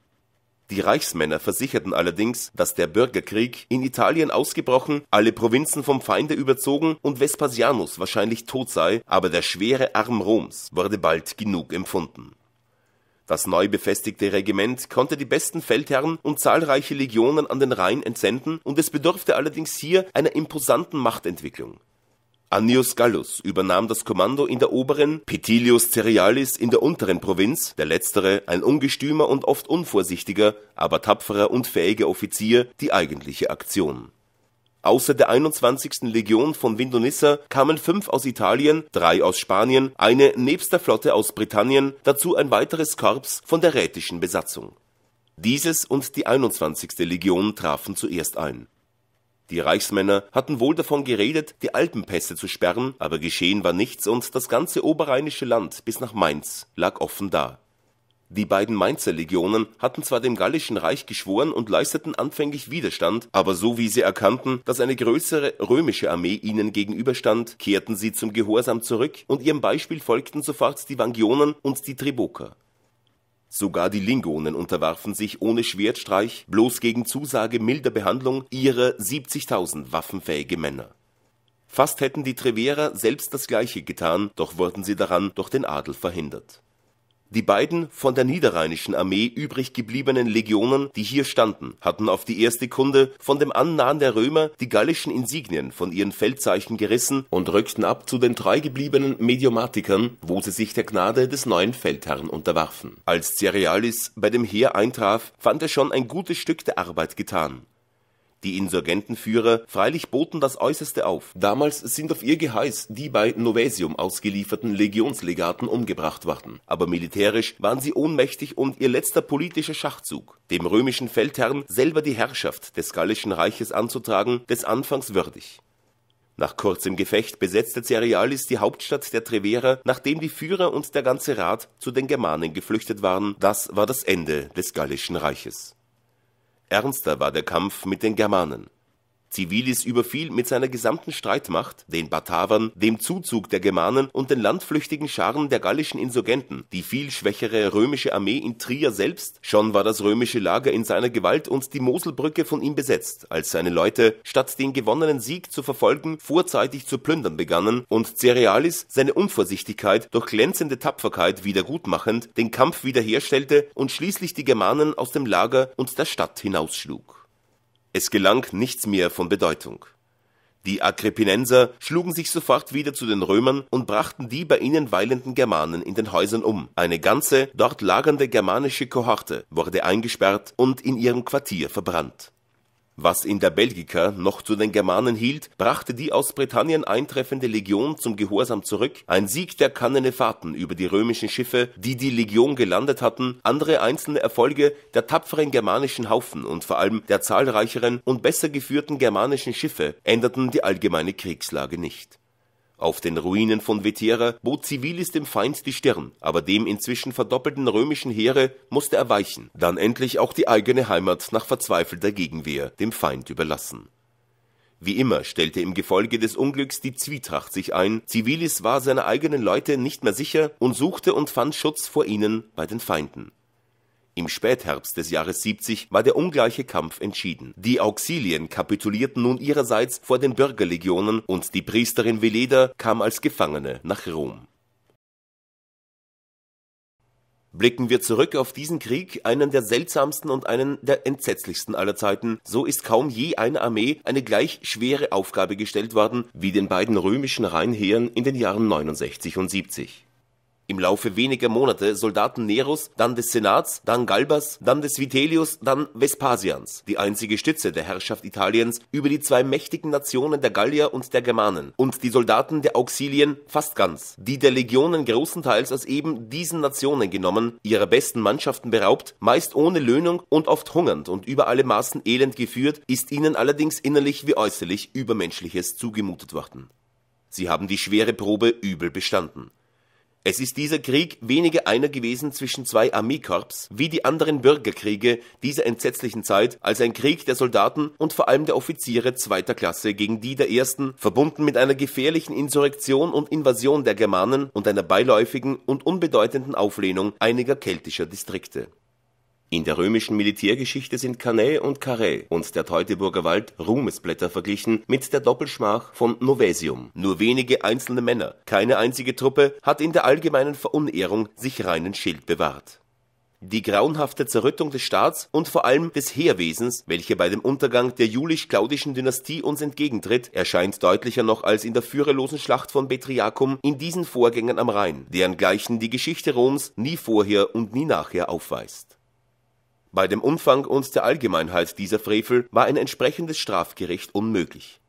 die Reichsmänner versicherten allerdings, dass der Bürgerkrieg in Italien ausgebrochen, alle Provinzen vom Feinde überzogen und Vespasianus wahrscheinlich tot sei, aber der schwere Arm Roms wurde bald genug empfunden. Das neu befestigte Regiment konnte die besten Feldherren und zahlreiche Legionen an den Rhein entsenden und es bedurfte allerdings hier einer imposanten Machtentwicklung. Annius Gallus übernahm das Kommando in der oberen, Petilius Cerealis in der unteren Provinz, der letztere ein ungestümer und oft unvorsichtiger, aber tapferer und fähiger Offizier, die eigentliche Aktion. Außer der 21. Legion von Vindonissa kamen fünf aus Italien, drei aus Spanien, eine nebst der Flotte aus Britannien, dazu ein weiteres Korps von der rätischen Besatzung. Dieses und die 21. Legion trafen zuerst ein die Reichsmänner hatten wohl davon geredet, die Alpenpässe zu sperren, aber geschehen war nichts und das ganze oberrheinische Land bis nach Mainz lag offen da. Die beiden Mainzer Legionen hatten zwar dem Gallischen Reich geschworen und leisteten anfänglich Widerstand, aber so wie sie erkannten, dass eine größere römische Armee ihnen gegenüberstand, kehrten sie zum Gehorsam zurück und ihrem Beispiel folgten sofort die Vangionen und die Triboker. Sogar die Lingonen unterwarfen sich ohne Schwertstreich, bloß gegen Zusage milder Behandlung ihrer 70.000 waffenfähige Männer. Fast hätten die Treverer selbst das gleiche getan, doch wurden sie daran durch den Adel verhindert die beiden von der niederrheinischen Armee übrig gebliebenen Legionen, die hier standen, hatten auf die erste Kunde von dem Annahen der Römer die gallischen Insignien von ihren Feldzeichen gerissen und rückten ab zu den treu gebliebenen Mediomatikern, wo sie sich der Gnade des neuen Feldherrn unterwarfen. Als Cerealis bei dem Heer eintraf, fand er schon ein gutes Stück der Arbeit getan die Insurgentenführer freilich boten das Äußerste auf. Damals sind auf ihr Geheiß die bei Novesium ausgelieferten Legionslegaten umgebracht worden. Aber militärisch waren sie ohnmächtig und ihr letzter politischer Schachzug, dem römischen Feldherrn selber die Herrschaft des Gallischen Reiches anzutragen, des Anfangs würdig. Nach kurzem Gefecht besetzte Cerealis die Hauptstadt der Treverer, nachdem die Führer und der ganze Rat zu den Germanen geflüchtet waren. Das war das Ende des Gallischen Reiches. Ernster war der Kampf mit den Germanen Civilis überfiel mit seiner gesamten Streitmacht, den Batavern, dem Zuzug der Germanen und den landflüchtigen Scharen der gallischen Insurgenten, die viel schwächere römische Armee in Trier selbst. Schon war das römische Lager in seiner Gewalt und die Moselbrücke von ihm besetzt, als seine Leute, statt den gewonnenen Sieg zu verfolgen, vorzeitig zu plündern begannen und Cerealis seine Unvorsichtigkeit durch glänzende Tapferkeit wiedergutmachend den Kampf wiederherstellte und schließlich die Germanen aus dem Lager und der Stadt hinausschlug. Es gelang nichts mehr von Bedeutung. Die Agrippinenser schlugen sich sofort wieder zu den Römern und brachten die bei ihnen weilenden Germanen in den Häusern um. Eine ganze, dort lagernde germanische Kohorte wurde eingesperrt und in ihrem Quartier verbrannt. Was in der Belgica noch zu den Germanen hielt, brachte die aus Britannien eintreffende Legion zum Gehorsam zurück, ein Sieg der Kannenefaten über die römischen Schiffe, die die Legion gelandet hatten, andere einzelne Erfolge der tapferen germanischen Haufen und vor allem der zahlreicheren und besser geführten germanischen Schiffe änderten die allgemeine Kriegslage nicht auf den Ruinen von Vetera bot Civilis dem Feind die Stirn, aber dem inzwischen verdoppelten römischen Heere musste er weichen, dann endlich auch die eigene Heimat nach verzweifelter Gegenwehr dem Feind überlassen. Wie immer stellte im Gefolge des Unglücks die Zwietracht sich ein, Civilis war seiner eigenen Leute nicht mehr sicher und suchte und fand Schutz vor ihnen bei den Feinden. Im Spätherbst des Jahres 70 war der ungleiche Kampf entschieden. Die Auxilien kapitulierten nun ihrerseits vor den Bürgerlegionen und die Priesterin Veleda kam als Gefangene nach Rom. Blicken wir zurück auf diesen Krieg, einen der seltsamsten und einen der entsetzlichsten aller Zeiten, so ist kaum je eine Armee eine gleich schwere Aufgabe gestellt worden wie den beiden römischen Rheinheeren in den Jahren 69 und 70. Im Laufe weniger Monate Soldaten Neros, dann des Senats, dann Galbas, dann des Vitellius, dann Vespasians, die einzige Stütze der Herrschaft Italiens über die zwei mächtigen Nationen der Gallier und der Germanen und die Soldaten der Auxilien fast ganz, die der Legionen großenteils aus eben diesen Nationen genommen, ihrer besten Mannschaften beraubt, meist ohne Löhnung und oft hungernd und über alle Maßen elend geführt, ist ihnen allerdings innerlich wie äußerlich Übermenschliches zugemutet worden. Sie haben die schwere Probe übel bestanden. Es ist dieser Krieg weniger einer gewesen zwischen zwei Armeekorps, wie die anderen Bürgerkriege dieser entsetzlichen Zeit, als ein Krieg der Soldaten und vor allem der Offiziere zweiter Klasse gegen die der ersten, verbunden mit einer gefährlichen Insurrektion und Invasion der Germanen und einer beiläufigen und unbedeutenden Auflehnung einiger keltischer Distrikte. In der römischen Militärgeschichte sind Cannae und Carrhae und der Teutoburger Wald Ruhmesblätter verglichen mit der Doppelschmach von Novesium. Nur wenige einzelne Männer, keine einzige Truppe hat in der allgemeinen Verunehrung sich reinen Schild bewahrt. Die grauenhafte Zerrüttung des Staats und vor allem des Heerwesens, welche bei dem Untergang der julisch-claudischen Dynastie uns entgegentritt, erscheint deutlicher noch als in der führerlosen Schlacht von Betriacum in diesen Vorgängen am Rhein, deren Gleichen die Geschichte Roms nie vorher und nie nachher aufweist. Bei dem Umfang und der Allgemeinheit dieser Frevel war ein entsprechendes Strafgericht unmöglich.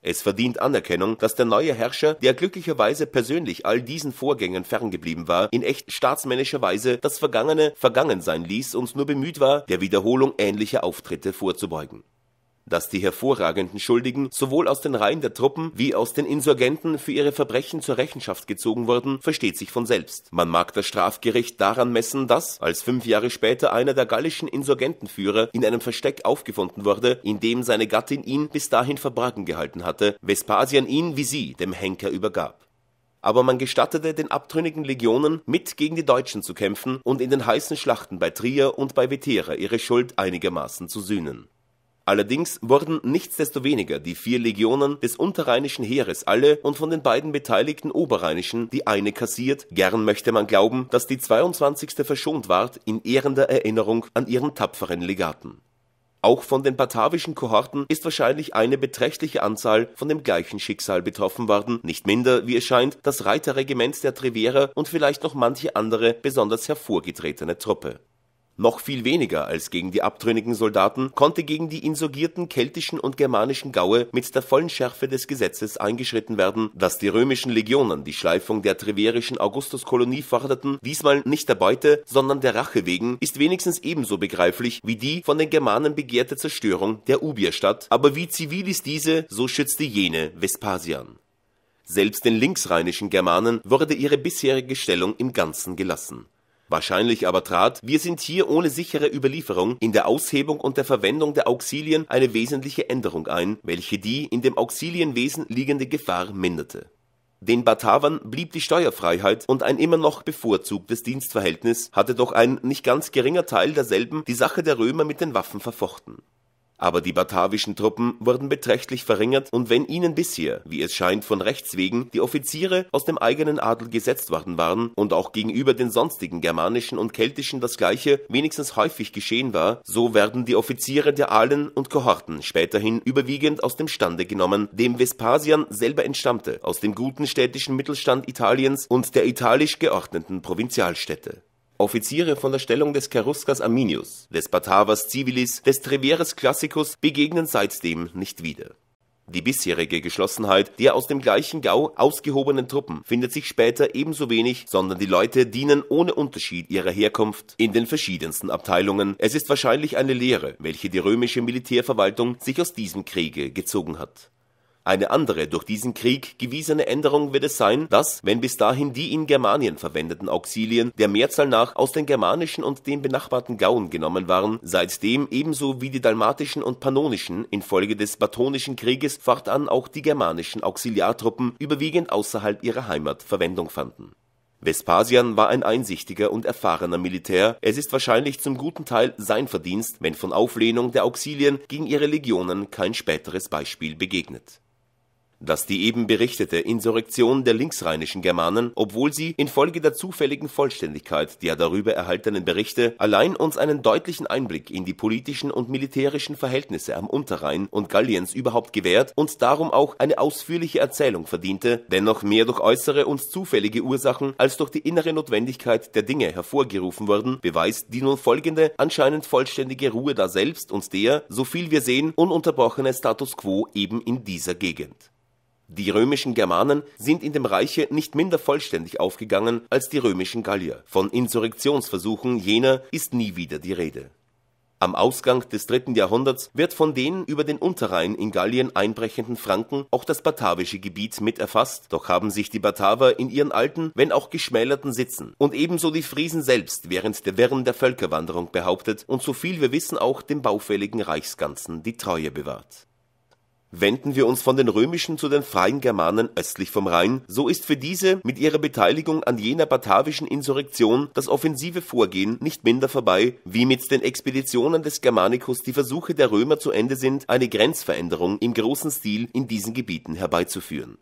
Es verdient Anerkennung, dass der neue Herrscher, der glücklicherweise persönlich all diesen Vorgängen ferngeblieben war, in echt staatsmännischer Weise das Vergangene vergangen sein ließ und nur bemüht war, der Wiederholung ähnlicher Auftritte vorzubeugen dass die hervorragenden Schuldigen sowohl aus den Reihen der Truppen wie aus den Insurgenten für ihre Verbrechen zur Rechenschaft gezogen wurden, versteht sich von selbst. Man mag das Strafgericht daran messen, dass, als fünf Jahre später einer der gallischen Insurgentenführer in einem Versteck aufgefunden wurde, in dem seine Gattin ihn bis dahin verborgen gehalten hatte, Vespasian ihn wie sie dem Henker übergab aber man gestattete den abtrünnigen Legionen mit gegen die Deutschen zu kämpfen und in den heißen Schlachten bei Trier und bei Vetera ihre Schuld einigermaßen zu sühnen. Allerdings wurden nichtsdestoweniger die vier Legionen des unterrheinischen Heeres alle und von den beiden beteiligten oberrheinischen die eine kassiert. Gern möchte man glauben, dass die 22. verschont ward in ehrender Erinnerung an ihren tapferen Legaten. Auch von den batavischen Kohorten ist wahrscheinlich eine beträchtliche Anzahl von dem gleichen Schicksal betroffen worden, nicht minder, wie es scheint, das Reiterregiment der Treverer und vielleicht noch manche andere besonders hervorgetretene Truppe noch viel weniger als gegen die abtrünnigen Soldaten konnte gegen die insurgierten keltischen und germanischen Gaue mit der vollen Schärfe des Gesetzes eingeschritten werden, dass die römischen Legionen die Schleifung der treverischen Augustuskolonie forderten, diesmal nicht der Beute, sondern der Rache wegen, ist wenigstens ebenso begreiflich wie die von den Germanen begehrte Zerstörung der Ubierstadt, aber wie zivil ist diese, so schützte jene Vespasian. Selbst den linksrheinischen Germanen wurde ihre bisherige Stellung im Ganzen gelassen Wahrscheinlich aber trat, wir sind hier ohne sichere Überlieferung in der Aushebung und der Verwendung der Auxilien eine wesentliche Änderung ein, welche die in dem Auxilienwesen liegende Gefahr minderte. Den Batavern blieb die Steuerfreiheit und ein immer noch bevorzugtes Dienstverhältnis, hatte doch ein nicht ganz geringer Teil derselben die Sache der Römer mit den Waffen verfochten aber die batavischen Truppen wurden beträchtlich verringert und wenn ihnen bisher, wie es scheint, von Rechts wegen die Offiziere aus dem eigenen Adel gesetzt worden waren und auch gegenüber den sonstigen germanischen und keltischen das gleiche wenigstens häufig geschehen war, so werden die Offiziere der Ahlen und Kohorten späterhin überwiegend aus dem Stande genommen, dem Vespasian selber entstammte, aus dem guten städtischen Mittelstand Italiens und der italisch geordneten Provinzialstädte. Offiziere von der Stellung des Caruscas Arminius, des Batavers Civilis, des Treveres Classicus begegnen seitdem nicht wieder. Die bisherige Geschlossenheit der aus dem gleichen Gau ausgehobenen Truppen findet sich später ebenso wenig, sondern die Leute dienen ohne Unterschied ihrer Herkunft in den verschiedensten Abteilungen. Es ist wahrscheinlich eine Lehre, welche die römische Militärverwaltung sich aus diesem Kriege gezogen hat. Eine andere durch diesen Krieg gewiesene Änderung wird es sein, dass, wenn bis dahin die in Germanien verwendeten Auxilien der Mehrzahl nach aus den germanischen und den benachbarten Gauen genommen waren, seitdem ebenso wie die dalmatischen und pannonischen infolge des Batonischen Krieges fortan auch die germanischen Auxiliartruppen überwiegend außerhalb ihrer Heimat Verwendung fanden. Vespasian war ein einsichtiger und erfahrener Militär. Es ist wahrscheinlich zum guten Teil sein Verdienst, wenn von Auflehnung der Auxilien gegen ihre Legionen kein späteres Beispiel begegnet dass die eben berichtete Insurrektion der linksrheinischen Germanen, obwohl sie infolge der zufälligen Vollständigkeit der darüber erhaltenen Berichte allein uns einen deutlichen Einblick in die politischen und militärischen Verhältnisse am Unterrhein und Galliens überhaupt gewährt und darum auch eine ausführliche Erzählung verdiente, dennoch mehr durch äußere und zufällige Ursachen als durch die innere Notwendigkeit der Dinge hervorgerufen wurden, beweist die nun folgende anscheinend vollständige Ruhe daselbst und der, so viel wir sehen, ununterbrochene Status quo eben in dieser Gegend. Die römischen Germanen sind in dem Reiche nicht minder vollständig aufgegangen als die römischen Gallier. Von Insurrektionsversuchen jener ist nie wieder die Rede. Am Ausgang des dritten Jahrhunderts wird von den über den Unterrhein in Gallien einbrechenden Franken auch das batavische Gebiet mit erfasst, doch haben sich die Bataver in ihren alten, wenn auch geschmälerten Sitzen und ebenso die Friesen selbst während der Wirren der Völkerwanderung behauptet und so viel wir wissen auch dem baufälligen Reichsganzen die Treue bewahrt. Wenden wir uns von den römischen zu den freien Germanen östlich vom Rhein, so ist für diese mit ihrer Beteiligung an jener batavischen Insurrektion das offensive Vorgehen nicht minder vorbei, wie mit den Expeditionen des Germanicus die Versuche der Römer zu Ende sind, eine Grenzveränderung im großen Stil in diesen Gebieten herbeizuführen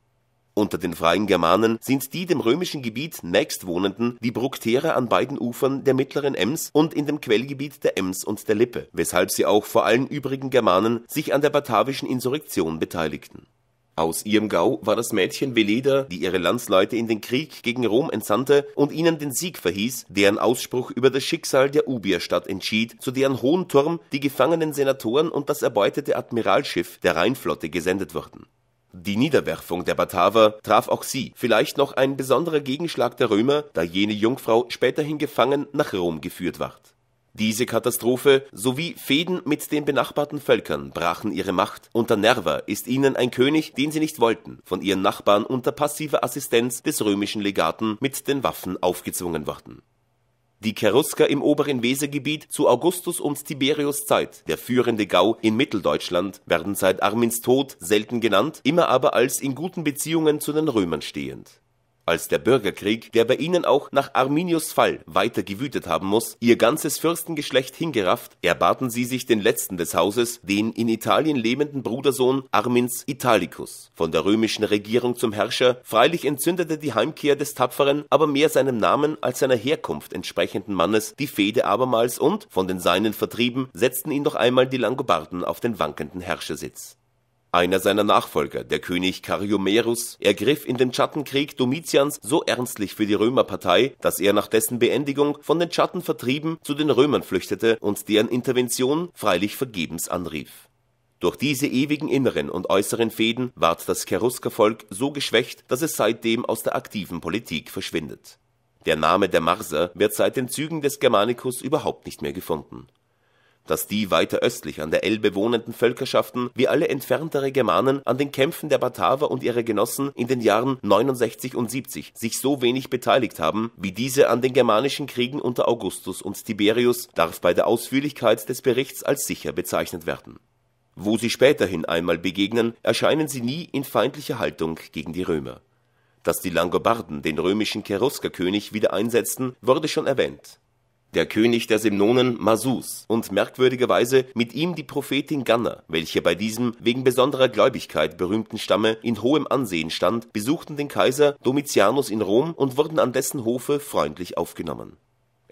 unter den freien Germanen sind die dem römischen Gebiet nächst wohnenden die Brukterer an beiden Ufern der mittleren Ems und in dem Quellgebiet der Ems und der Lippe, weshalb sie auch vor allen übrigen Germanen sich an der batavischen Insurrektion beteiligten. Aus ihrem Gau war das Mädchen Veleda, die ihre Landsleute in den Krieg gegen Rom entsandte und ihnen den Sieg verhieß, deren Ausspruch über das Schicksal der Ubierstadt entschied, zu deren hohen Turm die gefangenen Senatoren und das erbeutete Admiralschiff der Rheinflotte gesendet wurden die Niederwerfung der Bataver traf auch sie, vielleicht noch ein besonderer Gegenschlag der Römer, da jene Jungfrau späterhin gefangen nach Rom geführt ward. Diese Katastrophe sowie Fehden mit den benachbarten Völkern brachen ihre Macht. Unter Nerva ist ihnen ein König, den sie nicht wollten, von ihren Nachbarn unter passiver Assistenz des römischen Legaten mit den Waffen aufgezwungen worden die Cherusker im oberen Wesergebiet zu Augustus und Tiberius Zeit, der führende Gau in Mitteldeutschland, werden seit Armins Tod selten genannt, immer aber als in guten Beziehungen zu den Römern stehend als der Bürgerkrieg, der bei ihnen auch nach Arminius Fall weiter gewütet haben muss, ihr ganzes Fürstengeschlecht hingerafft, erbaten sie sich den letzten des Hauses, den in Italien lebenden Brudersohn Armins Italicus. Von der römischen Regierung zum Herrscher, freilich entzündete die Heimkehr des tapferen, aber mehr seinem Namen als seiner Herkunft entsprechenden Mannes die Fehde abermals und, von den Seinen vertrieben, setzten ihn noch einmal die Langobarden auf den wankenden Herrschersitz. Einer seiner Nachfolger, der König Cariomerus, ergriff in dem Chattenkrieg Domitians so ernstlich für die Römerpartei, dass er nach dessen Beendigung von den Chatten vertrieben zu den Römern flüchtete und deren Intervention freilich vergebens anrief. Durch diese ewigen inneren und äußeren Fäden ward das Cheruskervolk so geschwächt, dass es seitdem aus der aktiven Politik verschwindet. Der Name der Marser wird seit den Zügen des Germanicus überhaupt nicht mehr gefunden dass die weiter östlich an der Elbe wohnenden Völkerschaften wie alle entferntere Germanen an den Kämpfen der Bataver und ihrer Genossen in den Jahren 69 und 70 sich so wenig beteiligt haben, wie diese an den germanischen Kriegen unter Augustus und Tiberius, darf bei der Ausführlichkeit des Berichts als sicher bezeichnet werden. Wo sie späterhin einmal begegnen, erscheinen sie nie in feindlicher Haltung gegen die Römer. Dass die Langobarden den römischen Keruskerkönig wieder einsetzten, wurde schon erwähnt der König der Semnonen Masus und merkwürdigerweise mit ihm die Prophetin Ganna, welche bei diesem wegen besonderer Gläubigkeit berühmten Stamme in hohem Ansehen stand, besuchten den Kaiser Domitianus in Rom und wurden an dessen Hofe freundlich aufgenommen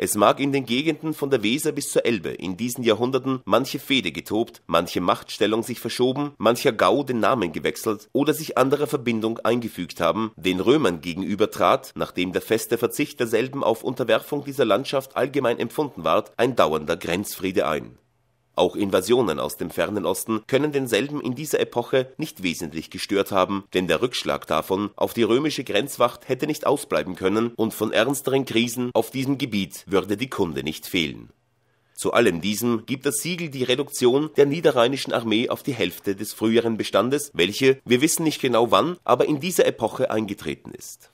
es mag in den Gegenden von der Weser bis zur Elbe in diesen Jahrhunderten manche Fehde getobt, manche Machtstellung sich verschoben, mancher Gau den Namen gewechselt oder sich anderer Verbindung eingefügt haben, den Römern gegenüber trat, nachdem der feste Verzicht derselben auf Unterwerfung dieser Landschaft allgemein empfunden ward, ein dauernder Grenzfriede ein auch Invasionen aus dem fernen Osten können denselben in dieser Epoche nicht wesentlich gestört haben, denn der Rückschlag davon auf die römische Grenzwacht hätte nicht ausbleiben können und von ernsteren Krisen auf diesem Gebiet würde die Kunde nicht fehlen. Zu allem diesem gibt das Siegel die Reduktion der niederrheinischen Armee auf die Hälfte des früheren Bestandes, welche, wir wissen nicht genau wann, aber in dieser Epoche eingetreten ist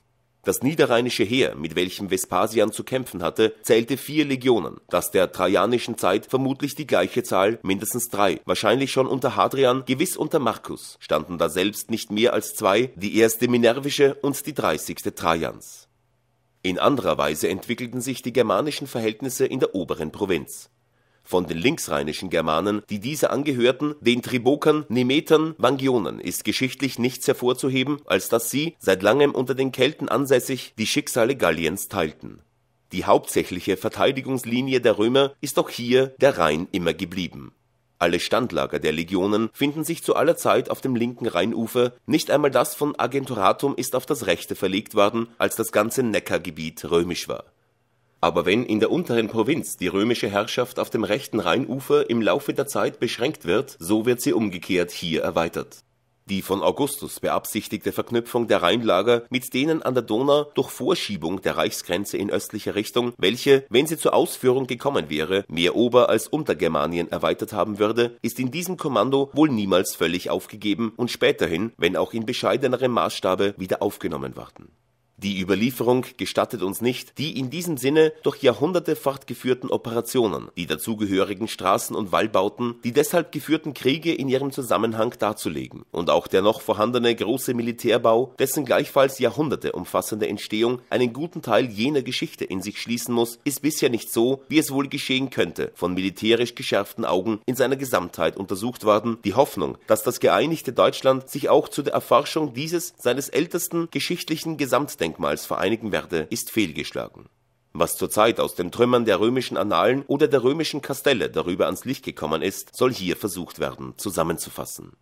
das niederrheinische Heer, mit welchem Vespasian zu kämpfen hatte, zählte vier Legionen, das der trajanischen Zeit vermutlich die gleiche Zahl, mindestens drei, wahrscheinlich schon unter Hadrian, gewiss unter Marcus, standen da selbst nicht mehr als zwei, die erste minervische und die dreißigste Trajans. In anderer Weise entwickelten sich die germanischen Verhältnisse in der oberen Provinz von den linksrheinischen Germanen, die diese angehörten, den Tribokern, Nemetern, Vangionen, ist geschichtlich nichts hervorzuheben, als dass sie, seit langem unter den Kelten ansässig, die Schicksale Galliens teilten. Die hauptsächliche Verteidigungslinie der Römer ist auch hier der Rhein immer geblieben. Alle Standlager der Legionen finden sich zu aller Zeit auf dem linken Rheinufer, nicht einmal das von Agenturatum ist auf das rechte verlegt worden, als das ganze Neckargebiet römisch war aber wenn in der unteren Provinz die römische Herrschaft auf dem rechten Rheinufer im Laufe der Zeit beschränkt wird, so wird sie umgekehrt hier erweitert. Die von Augustus beabsichtigte Verknüpfung der Rheinlager mit denen an der Donau durch Vorschiebung der Reichsgrenze in östlicher Richtung, welche, wenn sie zur Ausführung gekommen wäre, mehr Ober- als Untergermanien erweitert haben würde, ist in diesem Kommando wohl niemals völlig aufgegeben und späterhin, wenn auch in bescheidenerem Maßstabe, wieder aufgenommen worden die Überlieferung gestattet uns nicht die in diesem Sinne durch Jahrhunderte fortgeführten Operationen, die dazugehörigen Straßen- und Wallbauten, die deshalb geführten Kriege in ihrem Zusammenhang darzulegen und auch der noch vorhandene große Militärbau, dessen gleichfalls Jahrhunderte umfassende Entstehung einen guten Teil jener Geschichte in sich schließen muss, ist bisher nicht so, wie es wohl geschehen könnte, von militärisch geschärften Augen in seiner Gesamtheit untersucht worden, die Hoffnung, dass das geeinigte Deutschland sich auch zu der Erforschung dieses seines ältesten geschichtlichen Gesamtdenkens Friedensdenkmals vereinigen werde, ist fehlgeschlagen. Was zurzeit aus den Trümmern der römischen Annalen oder der römischen Kastelle darüber ans Licht gekommen ist, soll hier versucht werden zusammenzufassen.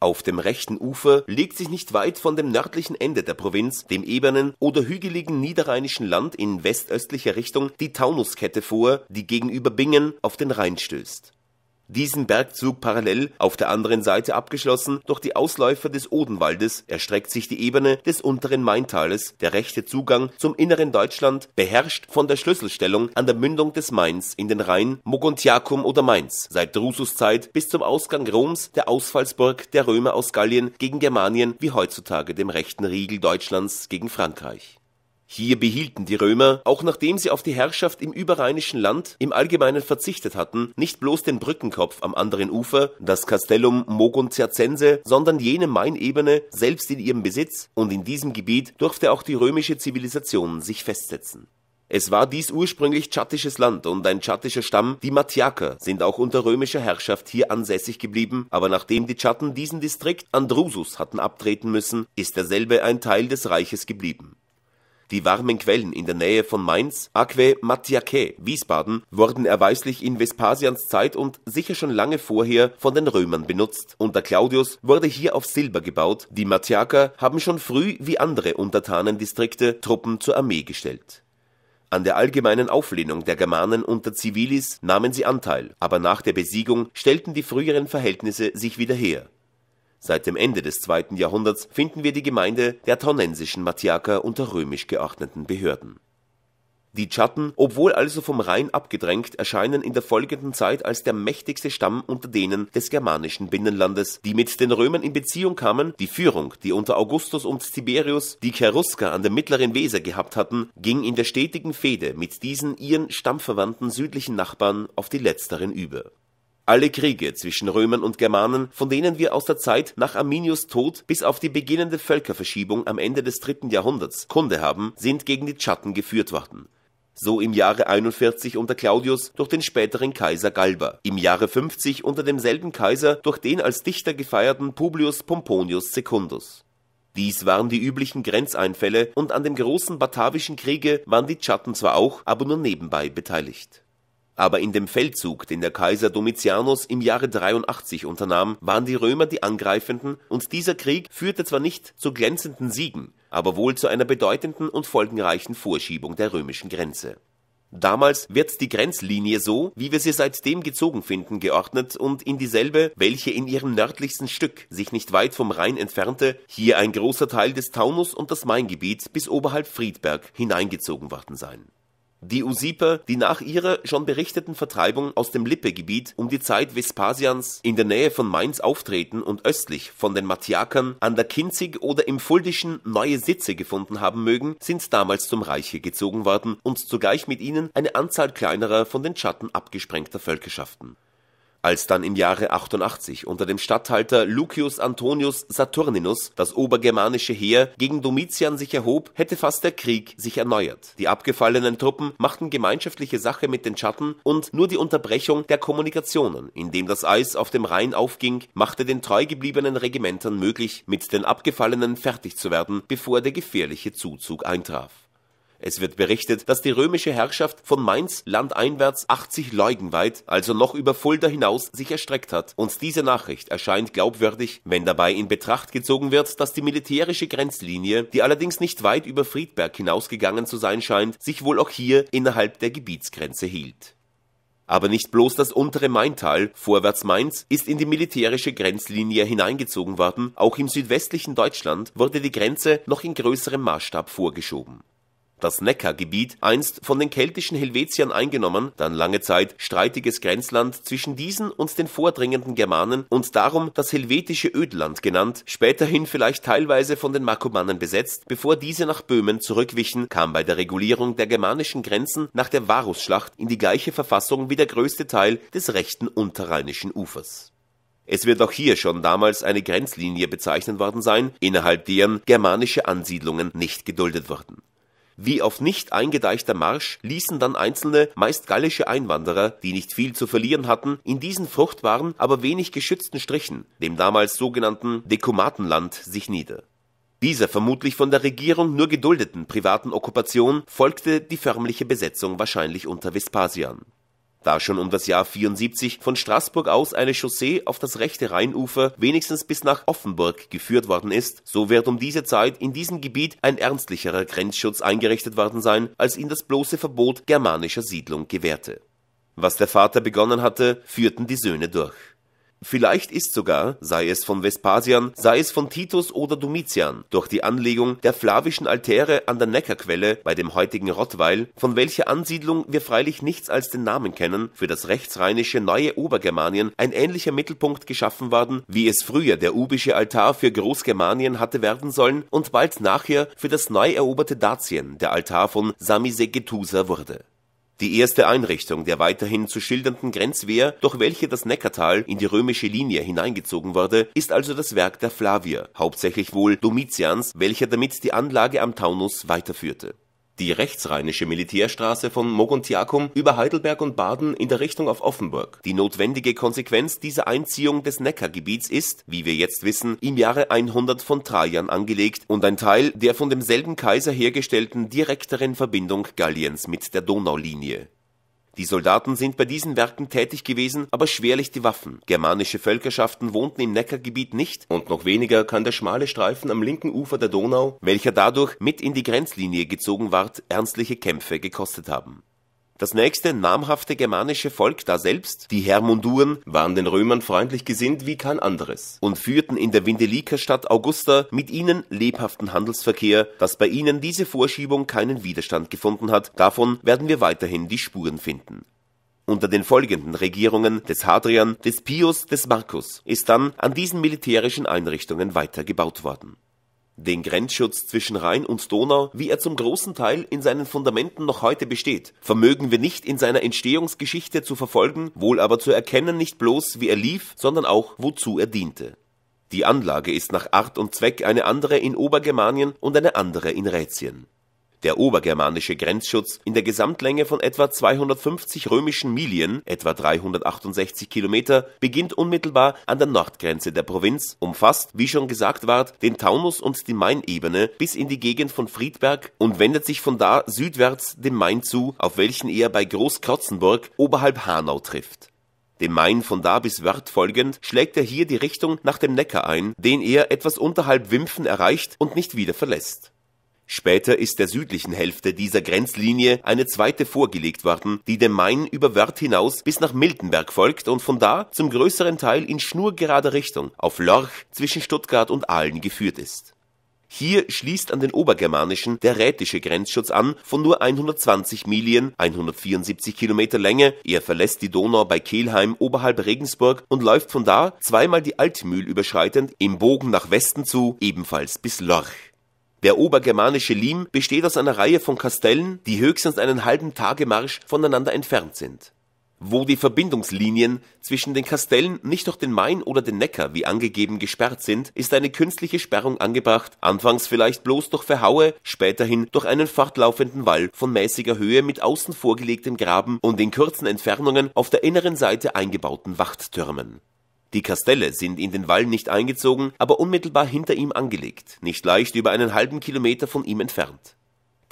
Auf dem rechten Ufer legt sich nicht weit von dem nördlichen Ende der Provinz, dem ebenen oder hügeligen niederrheinischen Land in westöstlicher Richtung, die Taunuskette vor, die gegenüber Bingen auf den Rhein stößt. Diesen Bergzug parallel auf der anderen Seite abgeschlossen durch die Ausläufer des Odenwaldes erstreckt sich die Ebene des unteren Maintales, der rechte Zugang zum inneren Deutschland, beherrscht von der Schlüsselstellung an der Mündung des Mains in den Rhein, Mogontiacum oder Mainz, seit Drusus Zeit bis zum Ausgang Roms, der Ausfallsburg der Römer aus Gallien gegen Germanien wie heutzutage dem rechten Riegel Deutschlands gegen Frankreich. Hier behielten die Römer, auch nachdem sie auf die Herrschaft im überrheinischen Land im Allgemeinen verzichtet hatten, nicht bloß den Brückenkopf am anderen Ufer, das Castellum Moguntiacense, sondern jene Mainebene selbst in ihrem Besitz, und in diesem Gebiet durfte auch die römische Zivilisation sich festsetzen. Es war dies ursprünglich chattisches Land und ein chattischer Stamm, die Matiaker, sind auch unter römischer Herrschaft hier ansässig geblieben, aber nachdem die Chatten diesen Distrikt an Drusus hatten abtreten müssen, ist derselbe ein Teil des Reiches geblieben die warmen Quellen in der Nähe von Mainz, Aquae Mattiacae, Wiesbaden, wurden erweislich in Vespasians Zeit und sicher schon lange vorher von den Römern benutzt. Unter Claudius wurde hier auf Silber gebaut. Die Mattiaker haben schon früh wie andere Untertanendistrikte Truppen zur Armee gestellt. An der allgemeinen Auflehnung der Germanen unter Civilis nahmen sie Anteil, aber nach der Besiegung stellten die früheren Verhältnisse sich wieder her. Seit dem Ende des zweiten Jahrhunderts finden wir die Gemeinde der taunensischen Mattiaker unter römisch geordneten Behörden. Die Chatten, obwohl also vom Rhein abgedrängt, erscheinen in der folgenden Zeit als der mächtigste Stamm unter denen des germanischen Binnenlandes, die mit den Römern in Beziehung kamen, die Führung, die unter Augustus und Tiberius die Cherusker an der mittleren Weser gehabt hatten, ging in der stetigen Fehde mit diesen ihren stammverwandten südlichen Nachbarn auf die letzteren über alle Kriege zwischen Römern und Germanen, von denen wir aus der Zeit nach Arminius Tod bis auf die beginnende Völkerverschiebung am Ende des dritten Jahrhunderts Kunde haben, sind gegen die Chatten geführt worden. So im Jahre 41 unter Claudius durch den späteren Kaiser Galba, im Jahre 50 unter demselben Kaiser durch den als Dichter gefeierten Publius Pomponius Secundus. Dies waren die üblichen Grenzeinfälle und an dem großen Batavischen Kriege waren die Chatten zwar auch, aber nur nebenbei beteiligt aber in dem Feldzug, den der Kaiser Domitianus im Jahre 83 unternahm, waren die Römer die Angreifenden und dieser Krieg führte zwar nicht zu glänzenden Siegen, aber wohl zu einer bedeutenden und folgenreichen Vorschiebung der römischen Grenze. Damals wird die Grenzlinie so, wie wir sie seitdem gezogen finden, geordnet und in dieselbe, welche in ihrem nördlichsten Stück sich nicht weit vom Rhein entfernte, hier ein großer Teil des Taunus und das Maingebiet bis oberhalb Friedberg hineingezogen worden sein die Usiper, die nach ihrer schon berichteten Vertreibung aus dem Lippe-Gebiet um die Zeit Vespasians in der Nähe von Mainz auftreten und östlich von den Matiakern an der Kinzig oder im Fuldischen neue Sitze gefunden haben mögen, sind damals zum Reiche gezogen worden und zugleich mit ihnen eine Anzahl kleinerer von den Schatten abgesprengter Völkerschaften als dann im Jahre 88 unter dem Statthalter Lucius Antonius Saturninus das obergermanische Heer gegen Domitian sich erhob, hätte fast der Krieg sich erneuert. Die abgefallenen Truppen machten gemeinschaftliche Sache mit den Schatten und nur die Unterbrechung der Kommunikationen, indem das Eis auf dem Rhein aufging, machte den treu gebliebenen Regimentern möglich, mit den Abgefallenen fertig zu werden, bevor der gefährliche Zuzug eintraf. Es wird berichtet, dass die römische Herrschaft von Mainz landeinwärts 80 Leugen weit, also noch über Fulda hinaus, sich erstreckt hat. Und diese Nachricht erscheint glaubwürdig, wenn dabei in Betracht gezogen wird, dass die militärische Grenzlinie, die allerdings nicht weit über Friedberg hinausgegangen zu sein scheint, sich wohl auch hier innerhalb der Gebietsgrenze hielt. Aber nicht bloß das untere Maintal, vorwärts Mainz, ist in die militärische Grenzlinie hineingezogen worden, auch im südwestlichen Deutschland wurde die Grenze noch in größerem Maßstab vorgeschoben das Neckargebiet, einst von den keltischen Helvetiern eingenommen, dann lange Zeit streitiges Grenzland zwischen diesen und den vordringenden Germanen und darum das helvetische Ödland genannt, späterhin vielleicht teilweise von den Markomannen besetzt, bevor diese nach Böhmen zurückwichen, kam bei der Regulierung der germanischen Grenzen nach der Varusschlacht in die gleiche Verfassung wie der größte Teil des rechten unterrheinischen Ufers. Es wird auch hier schon damals eine Grenzlinie bezeichnet worden sein, innerhalb deren germanische Ansiedlungen nicht geduldet wurden wie auf nicht eingedeichter Marsch ließen dann einzelne, meist gallische Einwanderer, die nicht viel zu verlieren hatten, in diesen fruchtbaren, aber wenig geschützten Strichen, dem damals sogenannten Dekumatenland, sich nieder. Dieser vermutlich von der Regierung nur geduldeten privaten Okkupation folgte die förmliche Besetzung wahrscheinlich unter Vespasian da schon um das Jahr 74 von Straßburg aus eine Chaussee auf das rechte Rheinufer wenigstens bis nach Offenburg geführt worden ist, so wird um diese Zeit in diesem Gebiet ein ernstlicherer Grenzschutz eingerichtet worden sein, als ihn das bloße Verbot germanischer Siedlung gewährte. Was der Vater begonnen hatte, führten die Söhne durch. Vielleicht ist sogar, sei es von Vespasian, sei es von Titus oder Domitian, durch die Anlegung der flavischen Altäre an der Neckarquelle bei dem heutigen Rottweil, von welcher Ansiedlung wir freilich nichts als den Namen kennen, für das rechtsrheinische neue Obergermanien ein ähnlicher Mittelpunkt geschaffen worden, wie es früher der ubische Altar für Großgermanien hatte werden sollen und bald nachher für das neu eroberte Dazien der Altar von Samisegetusa wurde die erste Einrichtung der weiterhin zu schildernden Grenzwehr, durch welche das Neckartal in die römische Linie hineingezogen wurde, ist also das Werk der Flavier, hauptsächlich wohl Domitians, welcher damit die Anlage am Taunus weiterführte die rechtsrheinische Militärstraße von Mogontiacum über Heidelberg und Baden in der Richtung auf Offenburg. Die notwendige Konsequenz dieser Einziehung des Neckargebiets ist, wie wir jetzt wissen, im Jahre 100 von Trajan angelegt und ein Teil der von demselben Kaiser hergestellten direkteren Verbindung Galliens mit der Donaulinie. Die Soldaten sind bei diesen Werken tätig gewesen, aber schwerlich die Waffen. Germanische Völkerschaften wohnten im Neckargebiet nicht und noch weniger kann der schmale Streifen am linken Ufer der Donau, welcher dadurch mit in die Grenzlinie gezogen ward, ernstliche Kämpfe gekostet haben das nächste namhafte germanische Volk daselbst, die Hermunduren, waren den Römern freundlich gesinnt wie kein anderes und führten in der Vindelikerstadt Augusta mit ihnen lebhaften Handelsverkehr, dass bei ihnen diese Vorschiebung keinen Widerstand gefunden hat, davon werden wir weiterhin die Spuren finden. Unter den folgenden Regierungen des Hadrian, des Pius, des Marcus ist dann an diesen militärischen Einrichtungen weitergebaut worden den Grenzschutz zwischen Rhein und Donau, wie er zum großen Teil in seinen Fundamenten noch heute besteht, vermögen wir nicht in seiner Entstehungsgeschichte zu verfolgen, wohl aber zu erkennen nicht bloß, wie er lief, sondern auch, wozu er diente. Die Anlage ist nach Art und Zweck eine andere in Obergermanien und eine andere in Rätien der obergermanische Grenzschutz in der Gesamtlänge von etwa 250 römischen Milien, etwa 368 Kilometer, beginnt unmittelbar an der Nordgrenze der Provinz, umfasst, wie schon gesagt ward, den Taunus und die Mainebene bis in die Gegend von Friedberg und wendet sich von da südwärts dem Main zu, auf welchen er bei Großkrotzenburg oberhalb Hanau trifft. Dem Main von da bis Wörth folgend schlägt er hier die Richtung nach dem Neckar ein, den er etwas unterhalb Wimpfen erreicht und nicht wieder verlässt Später ist der südlichen Hälfte dieser Grenzlinie eine zweite vorgelegt worden, die dem Main über Wörth hinaus bis nach Miltenberg folgt und von da zum größeren Teil in schnurgerader Richtung auf Lorch zwischen Stuttgart und Aalen geführt ist. Hier schließt an den obergermanischen der rätische Grenzschutz an von nur 120 Milien, 174 Kilometer Länge. Er verlässt die Donau bei Kelheim oberhalb Regensburg und läuft von da zweimal die Altmühl überschreitend im Bogen nach Westen zu, ebenfalls bis Lorch. Der obergermanische Lim besteht aus einer Reihe von Kastellen, die höchstens einen halben Tagemarsch voneinander entfernt sind. Wo die Verbindungslinien zwischen den Kastellen nicht durch den Main oder den Neckar wie angegeben gesperrt sind, ist eine künstliche Sperrung angebracht, anfangs vielleicht bloß durch Verhaue, späterhin durch einen fortlaufenden Wall von mäßiger Höhe mit außen vorgelegtem Graben und in kurzen Entfernungen auf der inneren Seite eingebauten Wachttürmen die Kastelle sind in den Wall nicht eingezogen, aber unmittelbar hinter ihm angelegt, nicht leicht über einen halben Kilometer von ihm entfernt.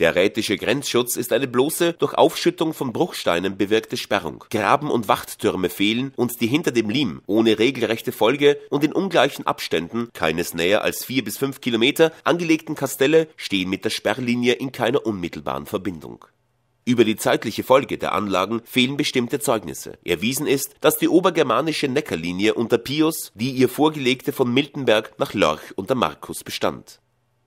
Der rätische Grenzschutz ist eine bloße, durch Aufschüttung von Bruchsteinen bewirkte Sperrung. Graben und Wachttürme fehlen und die hinter dem Liem, ohne regelrechte Folge und in ungleichen Abständen, keines näher als vier bis fünf Kilometer, angelegten Kastelle stehen mit der Sperrlinie in keiner unmittelbaren Verbindung. Über die zeitliche Folge der Anlagen fehlen bestimmte Zeugnisse. Erwiesen ist, dass die obergermanische Neckarlinie unter Pius, die ihr vorgelegte von Miltenberg nach Lorch unter Markus bestand.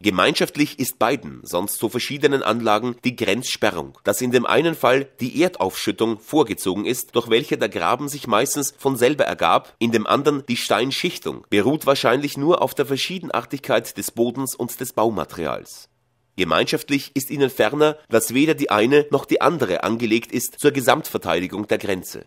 Gemeinschaftlich ist beiden sonst so verschiedenen Anlagen die Grenzsperrung, dass in dem einen Fall die Erdaufschüttung vorgezogen ist, durch welche der Graben sich meistens von selber ergab, in dem anderen die Steinschichtung, beruht wahrscheinlich nur auf der Verschiedenartigkeit des Bodens und des Baumaterials. Gemeinschaftlich ist ihnen ferner, dass weder die eine noch die andere angelegt ist zur Gesamtverteidigung der Grenze.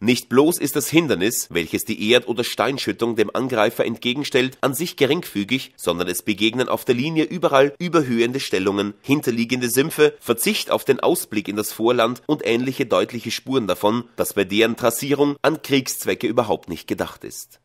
Nicht bloß ist das Hindernis, welches die Erd- oder Steinschüttung dem Angreifer entgegenstellt, an sich geringfügig, sondern es begegnen auf der Linie überall überhöhende Stellungen, hinterliegende Sümpfe, Verzicht auf den Ausblick in das Vorland und ähnliche deutliche Spuren davon, dass bei deren Trassierung an Kriegszwecke überhaupt nicht gedacht ist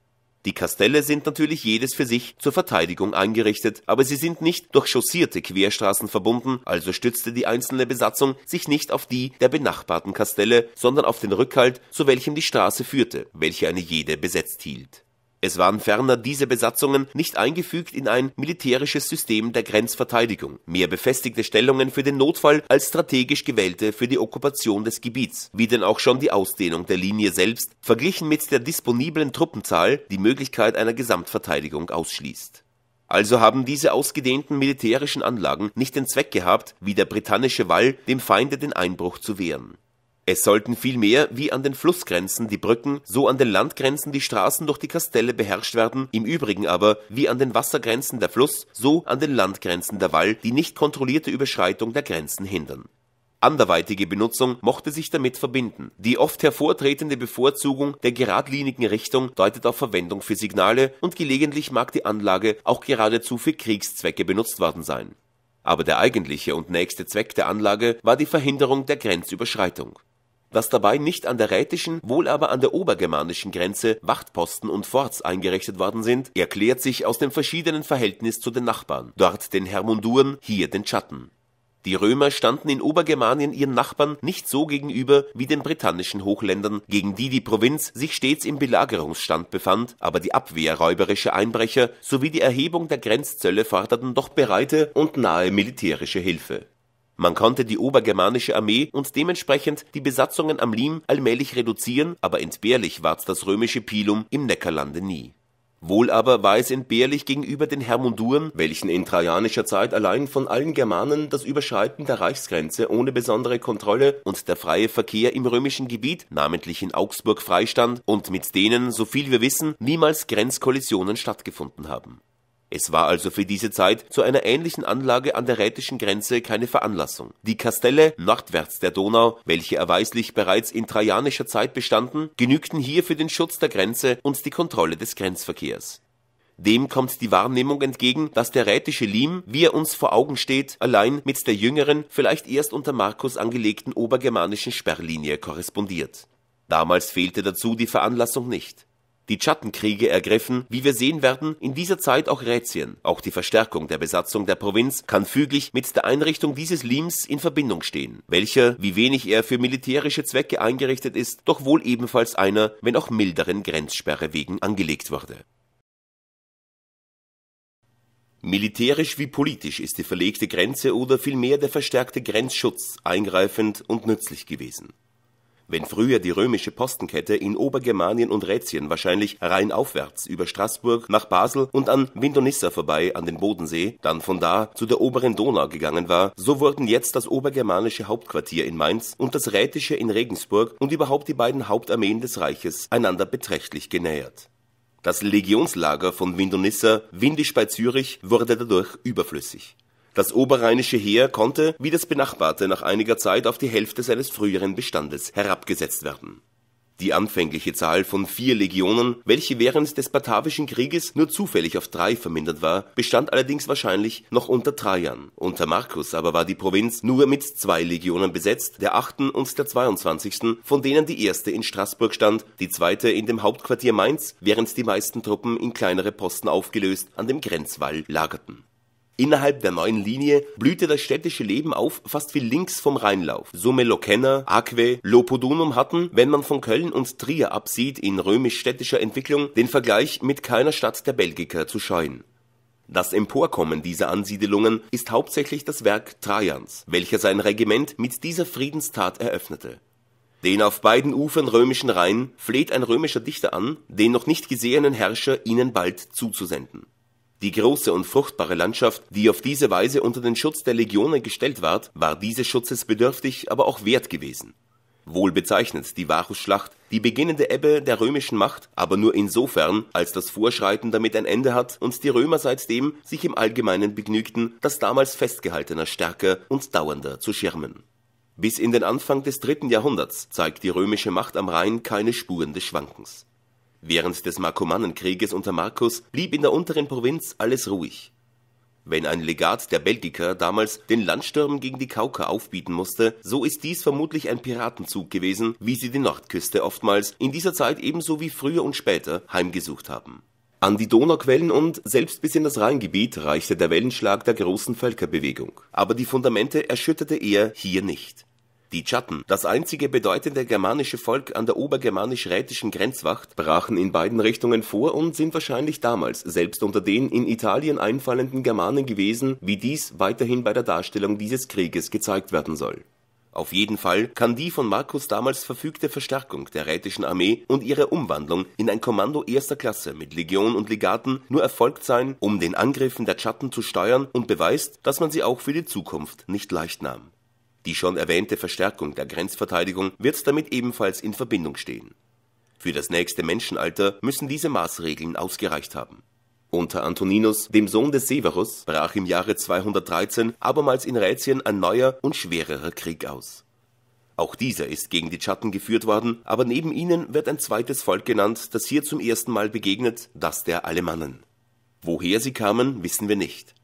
die Kastelle sind natürlich jedes für sich zur Verteidigung eingerichtet, aber sie sind nicht durch chaussierte Querstraßen verbunden, also stützte die einzelne Besatzung sich nicht auf die der benachbarten Kastelle, sondern auf den Rückhalt, zu welchem die Straße führte, welche eine jede besetzt hielt es waren ferner diese Besatzungen nicht eingefügt in ein militärisches System der Grenzverteidigung, mehr befestigte Stellungen für den Notfall als strategisch gewählte für die Okkupation des Gebiets, wie denn auch schon die Ausdehnung der Linie selbst, verglichen mit der disponiblen Truppenzahl, die Möglichkeit einer Gesamtverteidigung ausschließt. Also haben diese ausgedehnten militärischen Anlagen nicht den Zweck gehabt, wie der britannische Wall dem Feinde den Einbruch zu wehren. Es sollten vielmehr, wie an den Flussgrenzen die Brücken, so an den Landgrenzen die Straßen durch die Kastelle beherrscht werden, im Übrigen aber, wie an den Wassergrenzen der Fluss, so an den Landgrenzen der Wall, die nicht kontrollierte Überschreitung der Grenzen hindern anderweitige Benutzung mochte sich damit verbinden. Die oft hervortretende Bevorzugung der geradlinigen Richtung deutet auf Verwendung für Signale und gelegentlich mag die Anlage auch geradezu für Kriegszwecke benutzt worden sein. Aber der eigentliche und nächste Zweck der Anlage war die Verhinderung der Grenzüberschreitung dass dabei nicht an der rätischen, wohl aber an der obergermanischen Grenze Wachtposten und Forts eingerichtet worden sind, erklärt sich aus dem verschiedenen Verhältnis zu den Nachbarn, dort den Hermunduren, hier den Chatten. Die Römer standen in Obergermanien ihren Nachbarn nicht so gegenüber wie den britannischen Hochländern, gegen die die Provinz sich stets im Belagerungsstand befand, aber die Abwehr räuberischer Einbrecher sowie die Erhebung der Grenzzölle forderten doch bereite und nahe militärische Hilfe man konnte die obergermanische Armee und dementsprechend die Besatzungen am Lim allmählich reduzieren, aber entbehrlich ward das römische Pilum im Neckarlande nie. Wohl aber war es entbehrlich gegenüber den Hermunduren, welchen in trajanischer Zeit allein von allen Germanen das Überschreiten der Reichsgrenze ohne besondere Kontrolle und der freie Verkehr im römischen Gebiet, namentlich in Augsburg, freistand und mit denen, so viel wir wissen, niemals Grenzkollisionen stattgefunden haben es war also für diese Zeit zu einer ähnlichen Anlage an der rätischen Grenze keine Veranlassung. Die Kastelle nordwärts der Donau, welche erweislich bereits in trajanischer Zeit bestanden, genügten hier für den Schutz der Grenze und die Kontrolle des Grenzverkehrs. Dem kommt die Wahrnehmung entgegen, dass der rätische Liem, wie er uns vor Augen steht, allein mit der jüngeren, vielleicht erst unter Markus angelegten obergermanischen Sperrlinie korrespondiert. Damals fehlte dazu die Veranlassung nicht. Die Chattenkriege ergriffen, wie wir sehen werden, in dieser Zeit auch Rätien. Auch die Verstärkung der Besatzung der Provinz kann füglich mit der Einrichtung dieses Limes in Verbindung stehen, welcher, wie wenig er für militärische Zwecke eingerichtet ist, doch wohl ebenfalls einer, wenn auch milderen Grenzsperre wegen angelegt wurde. Militärisch wie politisch ist die verlegte Grenze oder vielmehr der verstärkte Grenzschutz eingreifend und nützlich gewesen wenn früher die römische Postenkette in Obergermanien und Rätien wahrscheinlich rheinaufwärts über Straßburg nach Basel und an Windonissa vorbei an den Bodensee, dann von da zu der oberen Donau gegangen war, so wurden jetzt das obergermanische Hauptquartier in Mainz und das rätische in Regensburg und überhaupt die beiden Hauptarmeen des Reiches einander beträchtlich genähert. Das Legionslager von Windonissa, windisch bei Zürich, wurde dadurch überflüssig. Das oberrheinische Heer konnte, wie das benachbarte, nach einiger Zeit auf die Hälfte seines früheren Bestandes herabgesetzt werden. Die anfängliche Zahl von vier Legionen, welche während des Batavischen Krieges nur zufällig auf drei vermindert war, bestand allerdings wahrscheinlich noch unter Trajan. Unter Marcus aber war die Provinz nur mit zwei Legionen besetzt, der achten und der 22., von denen die erste in Straßburg stand, die zweite in dem Hauptquartier Mainz, während die meisten Truppen in kleinere Posten aufgelöst an dem Grenzwall lagerten Innerhalb der neuen Linie blühte das städtische Leben auf fast wie links vom Rheinlauf. Sumelocenna, Aquae, Lopodunum hatten, wenn man von Köln und Trier absieht, in römisch-städtischer Entwicklung den Vergleich mit keiner Stadt der Belgiker zu scheuen. Das Emporkommen dieser Ansiedelungen ist hauptsächlich das Werk Trajans, welcher sein Regiment mit dieser Friedenstat eröffnete. Den auf beiden Ufern römischen Rhein fleht ein römischer Dichter an, den noch nicht gesehenen Herrscher ihnen bald zuzusenden die große und fruchtbare Landschaft, die auf diese Weise unter den Schutz der Legionen gestellt ward, war dieses Schutzes bedürftig, aber auch wert gewesen. Wohl bezeichnet die Varusschlacht die beginnende Ebbe der römischen Macht, aber nur insofern, als das Vorschreiten damit ein Ende hat und die Römer seitdem sich im Allgemeinen begnügten, das damals festgehaltener stärker und dauernder zu schirmen. Bis in den Anfang des dritten Jahrhunderts zeigt die römische Macht am Rhein keine Spuren des Schwankens. Während des Markomannenkrieges unter Markus blieb in der unteren Provinz alles ruhig. Wenn ein Legat der Belgiker damals den Landstürmen gegen die Kauker aufbieten musste, so ist dies vermutlich ein Piratenzug gewesen, wie sie die Nordküste oftmals in dieser Zeit ebenso wie früher und später heimgesucht haben. An die Donauquellen und selbst bis in das Rheingebiet reichte der Wellenschlag der großen Völkerbewegung, aber die Fundamente erschütterte er hier nicht. Die Chatten, das einzige bedeutende germanische Volk an der obergermanisch-rätischen Grenzwacht, brachen in beiden Richtungen vor und sind wahrscheinlich damals selbst unter den in Italien einfallenden Germanen gewesen, wie dies weiterhin bei der Darstellung dieses Krieges gezeigt werden soll. Auf jeden Fall kann die von Markus damals verfügte Verstärkung der rätischen Armee und ihre Umwandlung in ein Kommando erster Klasse mit Legion und Legaten nur erfolgt sein, um den Angriffen der Chatten zu steuern und beweist, dass man sie auch für die Zukunft nicht leicht nahm. Die schon erwähnte Verstärkung der Grenzverteidigung wird damit ebenfalls in Verbindung stehen. Für das nächste Menschenalter müssen diese Maßregeln ausgereicht haben. Unter Antoninus, dem Sohn des Severus, brach im Jahre 213 abermals in Rätien ein neuer und schwererer Krieg aus. Auch dieser ist gegen die Chatten geführt worden, aber neben ihnen wird ein zweites Volk genannt, das hier zum ersten Mal begegnet, das der Alemannen. Woher sie kamen, wissen wir nicht.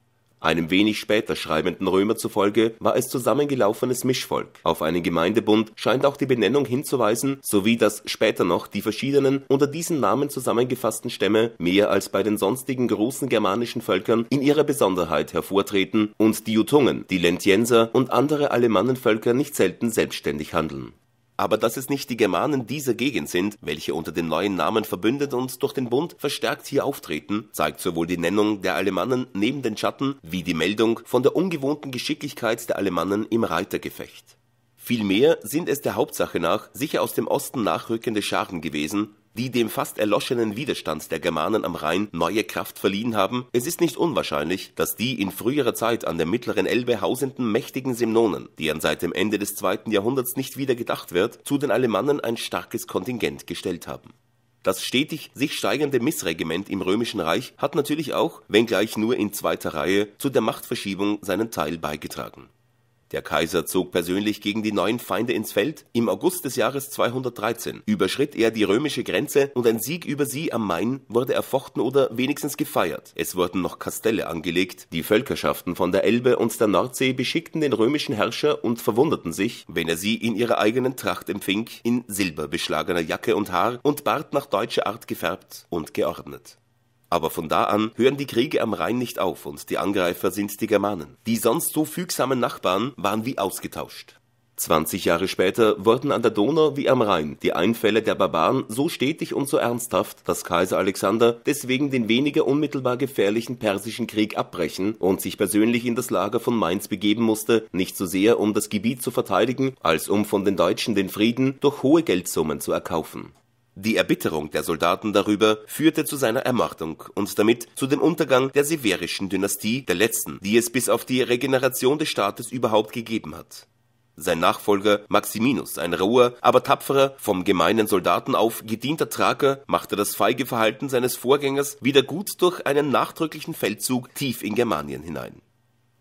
Einem wenig später schreibenden Römer zufolge war es zusammengelaufenes Mischvolk. Auf einen Gemeindebund scheint auch die Benennung hinzuweisen, sowie dass später noch die verschiedenen unter diesen Namen zusammengefassten Stämme mehr als bei den sonstigen großen germanischen Völkern in ihrer Besonderheit hervortreten und die Jutungen, die Lentienser und andere Alemannenvölker nicht selten selbstständig handeln aber dass es nicht die Germanen dieser Gegend sind, welche unter den neuen Namen verbündet und durch den Bund verstärkt hier auftreten, zeigt sowohl die Nennung der Alemannen neben den Schatten wie die Meldung von der ungewohnten Geschicklichkeit der Alemannen im Reitergefecht. Vielmehr sind es der Hauptsache nach sicher aus dem Osten nachrückende Scharen gewesen die dem fast erloschenen Widerstand der Germanen am Rhein neue Kraft verliehen haben, es ist nicht unwahrscheinlich, dass die in früherer Zeit an der mittleren Elbe hausenden mächtigen Semnonen, deren seit dem Ende des zweiten Jahrhunderts nicht wieder gedacht wird, zu den Alemannen ein starkes Kontingent gestellt haben. Das stetig sich steigernde Missregiment im Römischen Reich hat natürlich auch, wenngleich nur in zweiter Reihe, zu der Machtverschiebung seinen Teil beigetragen der Kaiser zog persönlich gegen die neuen Feinde ins Feld. Im August des Jahres 213 überschritt er die römische Grenze und ein Sieg über sie am Main wurde erfochten oder wenigstens gefeiert. Es wurden noch Kastelle angelegt. Die Völkerschaften von der Elbe und der Nordsee beschickten den römischen Herrscher und verwunderten sich, wenn er sie in ihrer eigenen Tracht empfing, in silberbeschlagener Jacke und Haar und Bart nach deutscher Art gefärbt und geordnet. Aber von da an hören die Kriege am Rhein nicht auf und die Angreifer sind die Germanen. Die sonst so fügsamen Nachbarn waren wie ausgetauscht. 20 Jahre später wurden an der Donau wie am Rhein die Einfälle der Barbaren so stetig und so ernsthaft, dass Kaiser Alexander deswegen den weniger unmittelbar gefährlichen Persischen Krieg abbrechen und sich persönlich in das Lager von Mainz begeben musste, nicht so sehr um das Gebiet zu verteidigen, als um von den Deutschen den Frieden durch hohe Geldsummen zu erkaufen. Die Erbitterung der Soldaten darüber führte zu seiner Ermordung und damit zu dem Untergang der severischen Dynastie, der letzten, die es bis auf die Regeneration des Staates überhaupt gegeben hat. Sein Nachfolger Maximinus, ein roher, aber tapferer, vom gemeinen Soldaten auf gedienter Thraker, machte das feige Verhalten seines Vorgängers wieder gut durch einen nachdrücklichen Feldzug tief in Germanien hinein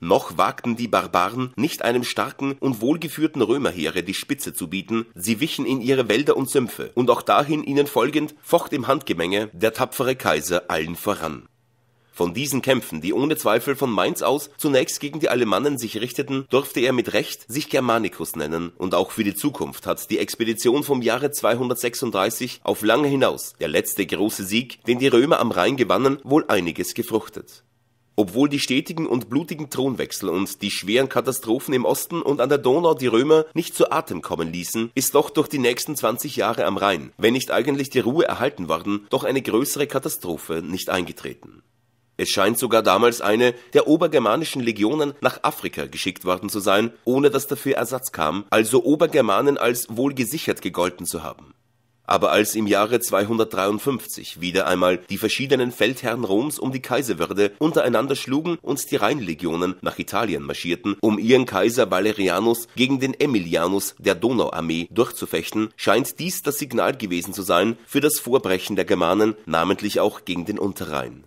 noch wagten die Barbaren nicht einem starken und wohlgeführten Römerheere die Spitze zu bieten, sie wichen in ihre Wälder und Sümpfe, und auch dahin ihnen folgend focht im Handgemenge der tapfere Kaiser allen voran. Von diesen Kämpfen, die ohne Zweifel von Mainz aus zunächst gegen die Alemannen sich richteten, durfte er mit Recht sich Germanicus nennen, und auch für die Zukunft hat die Expedition vom Jahre 236 auf lange hinaus, der letzte große Sieg, den die Römer am Rhein gewannen, wohl einiges gefruchtet. Obwohl die stetigen und blutigen Thronwechsel und die schweren Katastrophen im Osten und an der Donau die Römer nicht zu Atem kommen ließen, ist doch durch die nächsten 20 Jahre am Rhein, wenn nicht eigentlich die Ruhe erhalten worden, doch eine größere Katastrophe nicht eingetreten. Es scheint sogar damals eine der obergermanischen Legionen nach Afrika geschickt worden zu sein, ohne dass dafür Ersatz kam, also Obergermanen als wohl gesichert gegolten zu haben aber als im Jahre 253 wieder einmal die verschiedenen Feldherren Roms um die Kaiserwürde untereinander schlugen und die Rheinlegionen nach Italien marschierten, um ihren Kaiser Valerianus gegen den Emilianus der Donauarmee durchzufechten, scheint dies das Signal gewesen zu sein für das Vorbrechen der Germanen, namentlich auch gegen den Unterrhein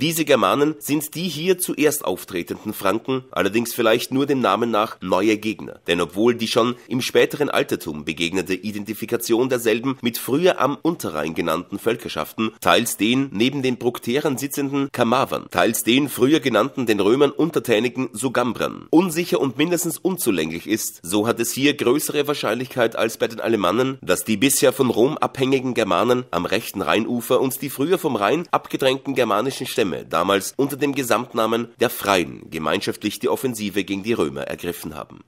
diese Germanen sind die hier zuerst auftretenden Franken, allerdings vielleicht nur dem Namen nach neue Gegner. Denn obwohl die schon im späteren Altertum begegnete Identifikation derselben mit früher am Unterrhein genannten Völkerschaften, teils den neben den Brukteren sitzenden Kamavern, teils den früher genannten den Römern untertänigen Sugambrern, unsicher und mindestens unzulänglich ist, so hat es hier größere Wahrscheinlichkeit als bei den Alemannen, dass die bisher von Rom abhängigen Germanen am rechten Rheinufer und die früher vom Rhein abgedrängten germanischen Stämme Stämme damals unter dem Gesamtnamen der Freien gemeinschaftlich die Offensive gegen die Römer ergriffen haben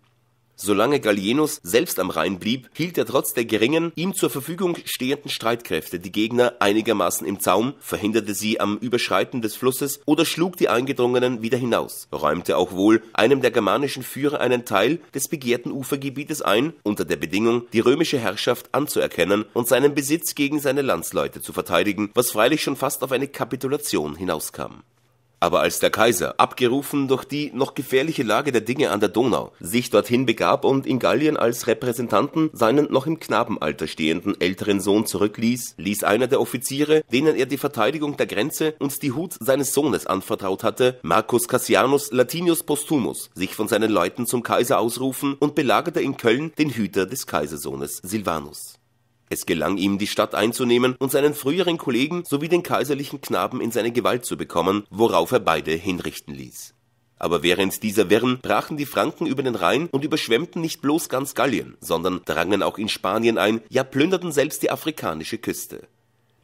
Solange Gallienus selbst am Rhein blieb, hielt er trotz der geringen, ihm zur Verfügung stehenden Streitkräfte die Gegner einigermaßen im Zaum, verhinderte sie am Überschreiten des Flusses oder schlug die Eingedrungenen wieder hinaus, räumte auch wohl einem der germanischen Führer einen Teil des begehrten Ufergebietes ein, unter der Bedingung, die römische Herrschaft anzuerkennen und seinen Besitz gegen seine Landsleute zu verteidigen, was freilich schon fast auf eine Kapitulation hinauskam aber als der Kaiser, abgerufen durch die noch gefährliche Lage der Dinge an der Donau, sich dorthin begab und in Gallien als Repräsentanten seinen noch im Knabenalter stehenden älteren Sohn zurückließ, ließ einer der Offiziere, denen er die Verteidigung der Grenze und die Hut seines Sohnes anvertraut hatte, Marcus Cassianus Latinius Postumus, sich von seinen Leuten zum Kaiser ausrufen und belagerte in Köln den Hüter des Kaisersohnes Silvanus. Es gelang ihm, die Stadt einzunehmen und seinen früheren Kollegen sowie den kaiserlichen Knaben in seine Gewalt zu bekommen, worauf er beide hinrichten ließ. Aber während dieser Wirren brachen die Franken über den Rhein und überschwemmten nicht bloß ganz Gallien, sondern drangen auch in Spanien ein, ja plünderten selbst die afrikanische Küste.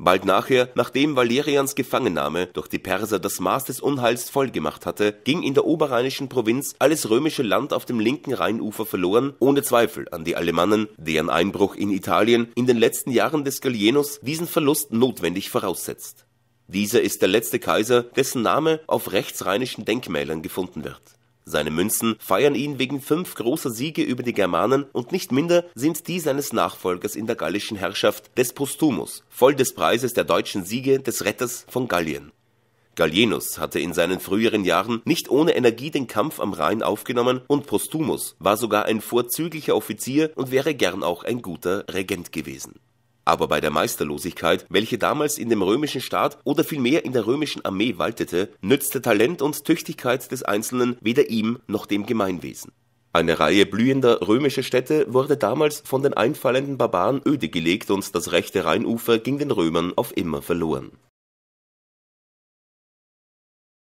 Bald nachher, nachdem Valerians Gefangennahme durch die Perser das Maß des Unheils vollgemacht hatte, ging in der oberrheinischen Provinz alles römische Land auf dem linken Rheinufer verloren, ohne Zweifel an die Alemannen, deren Einbruch in Italien in den letzten Jahren des Gallienus diesen Verlust notwendig voraussetzt. Dieser ist der letzte Kaiser, dessen Name auf rechtsrheinischen Denkmälern gefunden wird seine Münzen feiern ihn wegen fünf großer Siege über die Germanen und nicht minder sind die seines Nachfolgers in der gallischen Herrschaft des Postumus, voll des Preises der deutschen Siege des Retters von Gallien. Gallienus hatte in seinen früheren Jahren nicht ohne Energie den Kampf am Rhein aufgenommen und Postumus war sogar ein vorzüglicher Offizier und wäre gern auch ein guter Regent gewesen aber bei der Meisterlosigkeit, welche damals in dem römischen Staat oder vielmehr in der römischen Armee waltete, nützte Talent und Tüchtigkeit des Einzelnen weder ihm noch dem Gemeinwesen. Eine Reihe blühender römischer Städte wurde damals von den einfallenden Barbaren öde gelegt und das rechte Rheinufer ging den Römern auf immer verloren